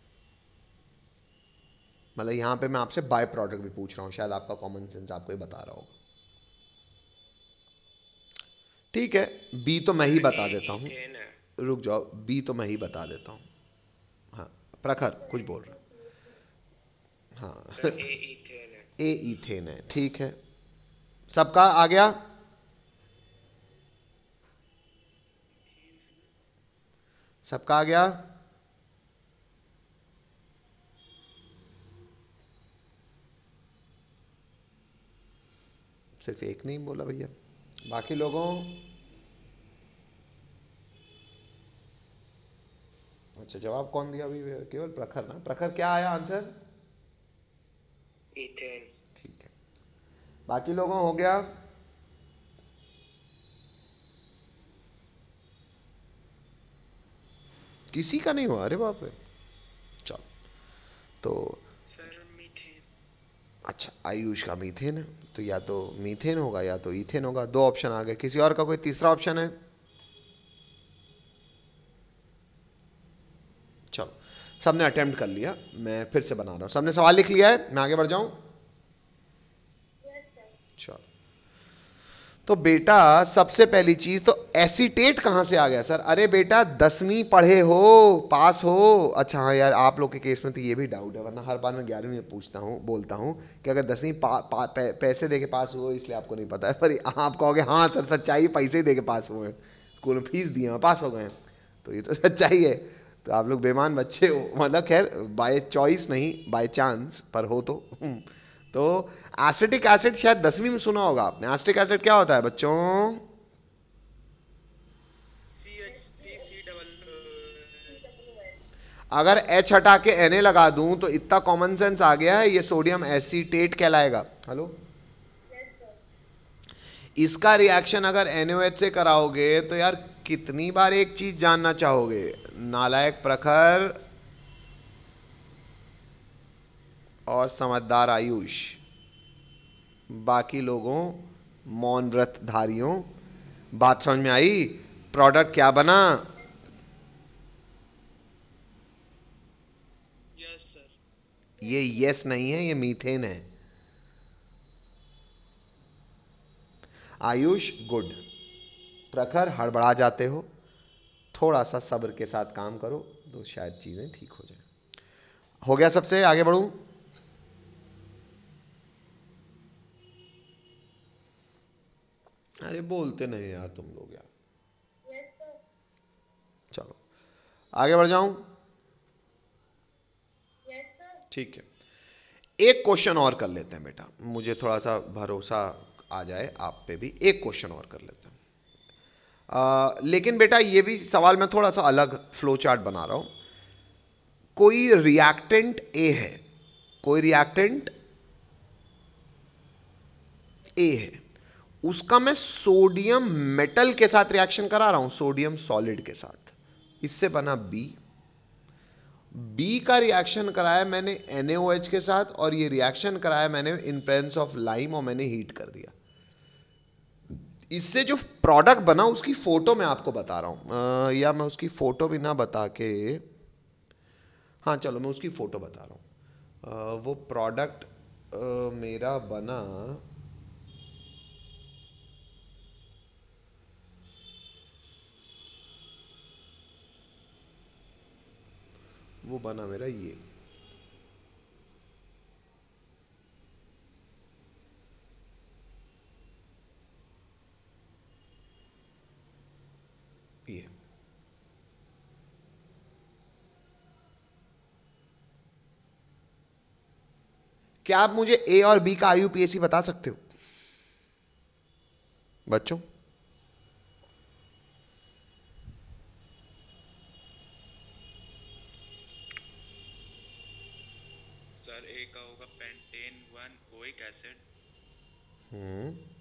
मतलब यहाँ पे मैं आपसे बाय प्रोडक्ट भी पूछ रहा हूँ शायद आपका कॉमन सेंस आपको ये बता रहा होगा ठीक है बी तो, तो मैं ही बता देता हूँ रुक जाओ बी तो मैं ही बता देता हूँ हाँ प्रखर कुछ बोल रहा हाँ मतलब ए इथेन है ठीक है सबका आ गया सबका आ गया सिर्फ एक नहीं बोला भैया बाकी लोगों अच्छा जवाब कौन दिया अभी केवल प्रखर ना प्रखर क्या आया आंसर एथेन ठीक है बाकी लोगों हो गया किसी का नहीं हुआ अरे बाप रे चल तो अच्छा आयुष का मीथेन तो या तो मीथेन होगा या तो इथेन होगा दो ऑप्शन आ गए किसी और का कोई तीसरा ऑप्शन है सबने अटैम्प्ट कर लिया मैं फिर से बना रहा हूँ सबने सवाल लिख लिया है मैं आगे बढ़ जाऊँ तो बेटा सबसे पहली चीज तो एसीटेट कहाँ से आ गया सर अरे बेटा दसवीं पढ़े हो पास हो अच्छा हाँ यार आप लोग के केस में तो ये भी डाउट है वरना हर बार मैं ग्यारहवीं में पूछता हूँ बोलता हूँ कि अगर दसवीं पैसे दे के पास हुए इसलिए आपको नहीं पता है पर आप कहोगे हाँ सर सच्चाई पैसे दे के पास हुए हैं स्कूल में फीस दिए हैं पास हो गए तो ये तो सच्चाई है तो आप लोग बेमान बच्चे हो मतलब खैर बाय चॉइस नहीं बाय चांस पर हो तो हम्म। तो एसिटिक एसिड शायद दसवीं में सुना होगा आपने एसिटिक एसिड क्या होता है बच्चों अगर एच हटा के एन ए लगा दूं तो इतना कॉमन सेंस आ गया है ये सोडियम एसीटेट कहलाएगा हेलो yes, इसका रिएक्शन अगर एन से कराओगे तो यार कितनी बार एक चीज जानना चाहोगे नालायक प्रखर और समझदार आयुष बाकी लोगों मौन धारियों बात समझ में आई प्रोडक्ट क्या बना ये यस नहीं है ये मीथेन है आयुष गुड प्रखर हड़बड़ा जाते हो थोड़ा सा सब्र के साथ काम करो तो शायद चीज़ें ठीक हो जाए हो गया सबसे आगे बढ़ूँ अरे बोलते नहीं यार तुम लोग यार yes, चलो आगे बढ़ जाऊं yes, ठीक है एक क्वेश्चन और कर लेते हैं बेटा मुझे थोड़ा सा भरोसा आ जाए आप पे भी एक क्वेश्चन और कर लेते हैं आ, लेकिन बेटा ये भी सवाल मैं थोड़ा सा अलग फ्लो चार्ट बना रहा हूँ कोई रिएक्टेंट ए है कोई रिएक्टेंट ए है उसका मैं सोडियम मेटल के साथ रिएक्शन करा रहा हूं सोडियम सॉलिड के साथ इससे बना बी बी का रिएक्शन कराया मैंने एनएओएच के साथ और ये रिएक्शन कराया मैंने इन प्रेजेंस ऑफ लाइम और मैंने हीट कर दिया इससे जो प्रोडक्ट बना उसकी फ़ोटो मैं आपको बता रहा हूँ या मैं उसकी फ़ोटो भी ना बता के हाँ चलो मैं उसकी फ़ोटो बता रहा हूँ वो प्रोडक्ट मेरा बना वो बना मेरा ये पिए क्या आप मुझे ए और बी का आयु बता सकते हो बच्चों सर ए का होगा pentan one oic acid hmm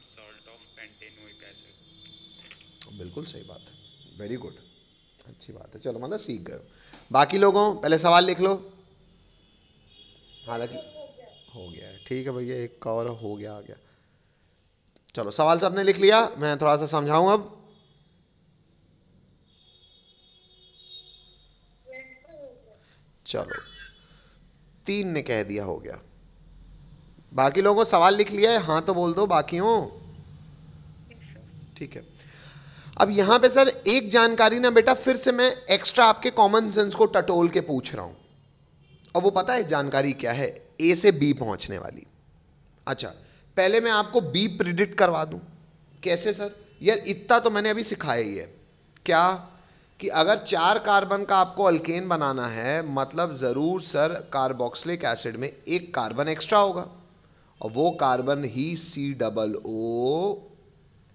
some salt of pentanoic acid बिल्कुल सही बात है वेरी गुड अच्छी बात है चलो मतलब सीख गए बाकी लोगों पहले सवाल लिख लो हालांकि हो गया है ठीक है भैया एक कवर हो गया आ गया चलो सवाल सबने लिख लिया मैं थोड़ा सा समझाऊं अब चलो तीन ने कह दिया हो गया बाकी लोगों सवाल लिख लिया है हाँ तो बोल दो बाकी बाकियों ठीक है अब यहाँ पे सर एक जानकारी ना बेटा फिर से मैं एक्स्ट्रा आपके कॉमन सेंस को टटोल के पूछ रहा हूँ और वो पता है जानकारी क्या है ए से बी पहुँचने वाली अच्छा पहले मैं आपको बी प्रिडिक्ट करवा दूँ कैसे सर यार इतना तो मैंने अभी सिखाया ही है क्या कि अगर चार कार्बन का आपको अल्केन बनाना है मतलब ज़रूर सर कार्बोक्सलिक एसिड में एक कार्बन एक्स्ट्रा होगा और वो कार्बन ही C double O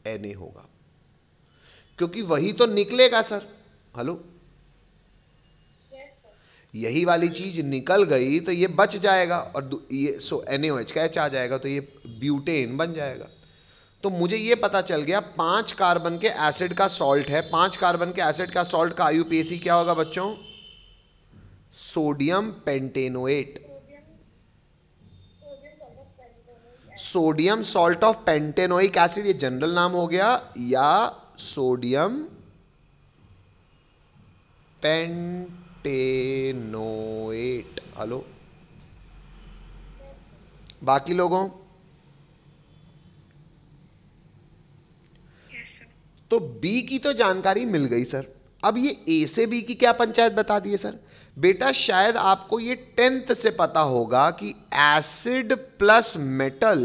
N A होगा क्योंकि वही तो निकलेगा सर हेलो यही वाली चीज निकल गई तो ये बच जाएगा और ये सो एन एच का एच आ जाएगा तो ये ब्यूटेन बन जाएगा तो मुझे ये पता चल गया पांच कार्बन के एसिड का सॉल्ट है पांच कार्बन के एसिड का सॉल्ट का आयु क्या होगा बच्चों sodium pentanoate sodium salt of pentanoic acid ये जनरल नाम हो गया या सोडियम पेंटेनोएट हेलो बाकी लोगों तो बी की तो जानकारी मिल गई सर अब ये ए से बी की क्या पंचायत बता दी सर बेटा शायद आपको ये टेंथ से पता होगा कि acid plus metal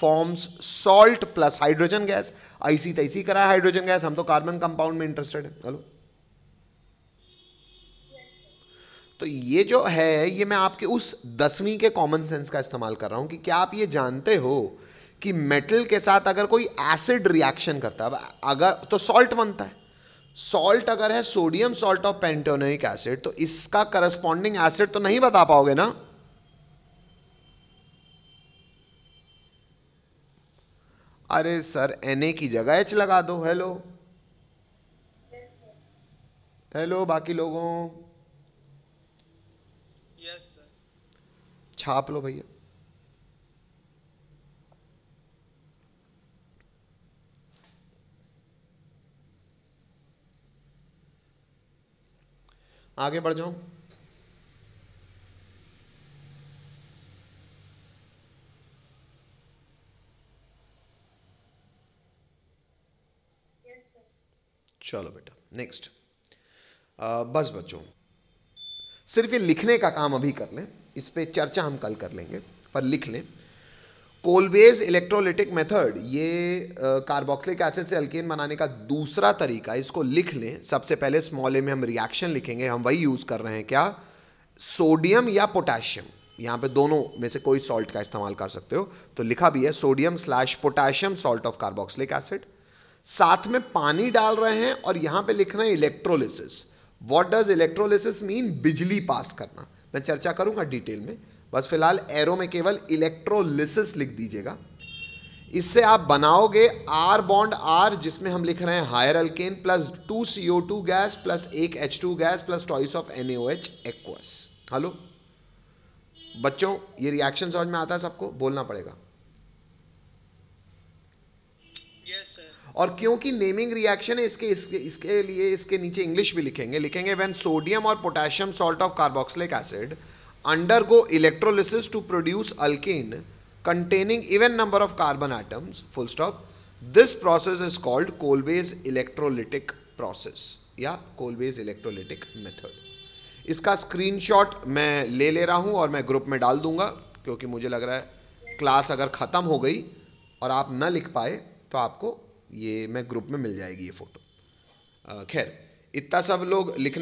forms salt plus hydrogen gas ऐसी तैसी करा हाइड्रोजन गैस हम तो कार्बन कंपाउंड में इंटरेस्टेड है हेलो तो ये जो है ये मैं आपके उस दसवीं के कॉमन सेंस का इस्तेमाल कर रहा हूं कि क्या आप ये जानते हो कि मेटल के साथ अगर कोई एसिड रिएक्शन करता है अगर तो सॉल्ट बनता है सॉल्ट अगर है sodium salt of pentanoic acid तो इसका करस्पॉन्डिंग एसिड तो नहीं बता पाओगे ना अरे सर एन की जगह एच लगा दो हेलो हेलो बाकी लोगों छाप लो भैया आगे बढ़ जाऊं चलो बेटा नेक्स्ट बस बच्चों सिर्फ ये लिखने का काम अभी कर लें इस पर चर्चा हम कल कर लेंगे पर लिख लें कोलवेज इलेक्ट्रोलिटिक मेथड ये कार्बोक्सिलिक एसिड से अल्केन बनाने का दूसरा तरीका इसको लिख लें सबसे पहले स्मॉल ए में हम रिएक्शन लिखेंगे हम वही यूज़ कर रहे हैं क्या सोडियम या पोटेशियम यहाँ पे दोनों में से कोई सॉल्ट का इस्तेमाल कर सकते हो तो लिखा भी है sodium slash potassium salt of carboxylic acid साथ में पानी डाल रहे हैं और यहाँ पे लिख रहे हैं electrolysis what does electrolysis mean बिजली पास करना मैं चर्चा करूँगा डिटेल में बस फिलहाल एरो में केवल इलेक्ट्रोलिसिस लिख दीजिएगा इससे आप बनाओगे आर बॉन्ड आर जिसमें हम लिख रहे हैं higher alkane plus two C O two gas plus एक H two gas plus twice of N H aqueous hello बच्चों ये रिएक्शन समझ में आता है सबको बोलना पड़ेगा और क्योंकि नेमिंग रिएक्शन है इसके इसके इसके लिए इसके नीचे इंग्लिश भी लिखेंगे लिखेंगे व्हेन सोडियम और potassium salt of carboxylic acid undergo electrolysis to produce alkane containing even number of carbon atoms full stop this process is called Kolbe's electrolytic process या कोलबेज इलेक्ट्रोलिटिक मेथड इसका screenshot मैं ले ले रहा हूं और मैं ग्रुप में डाल दूंगा क्योंकि मुझे लग रहा है क्लास अगर ख़त्म हो गई और आप ना लिख पाए तो आपको ये मैं ग्रुप में मिल जाएगी ये फ़ोटो खैर इतना सब लोग लिखना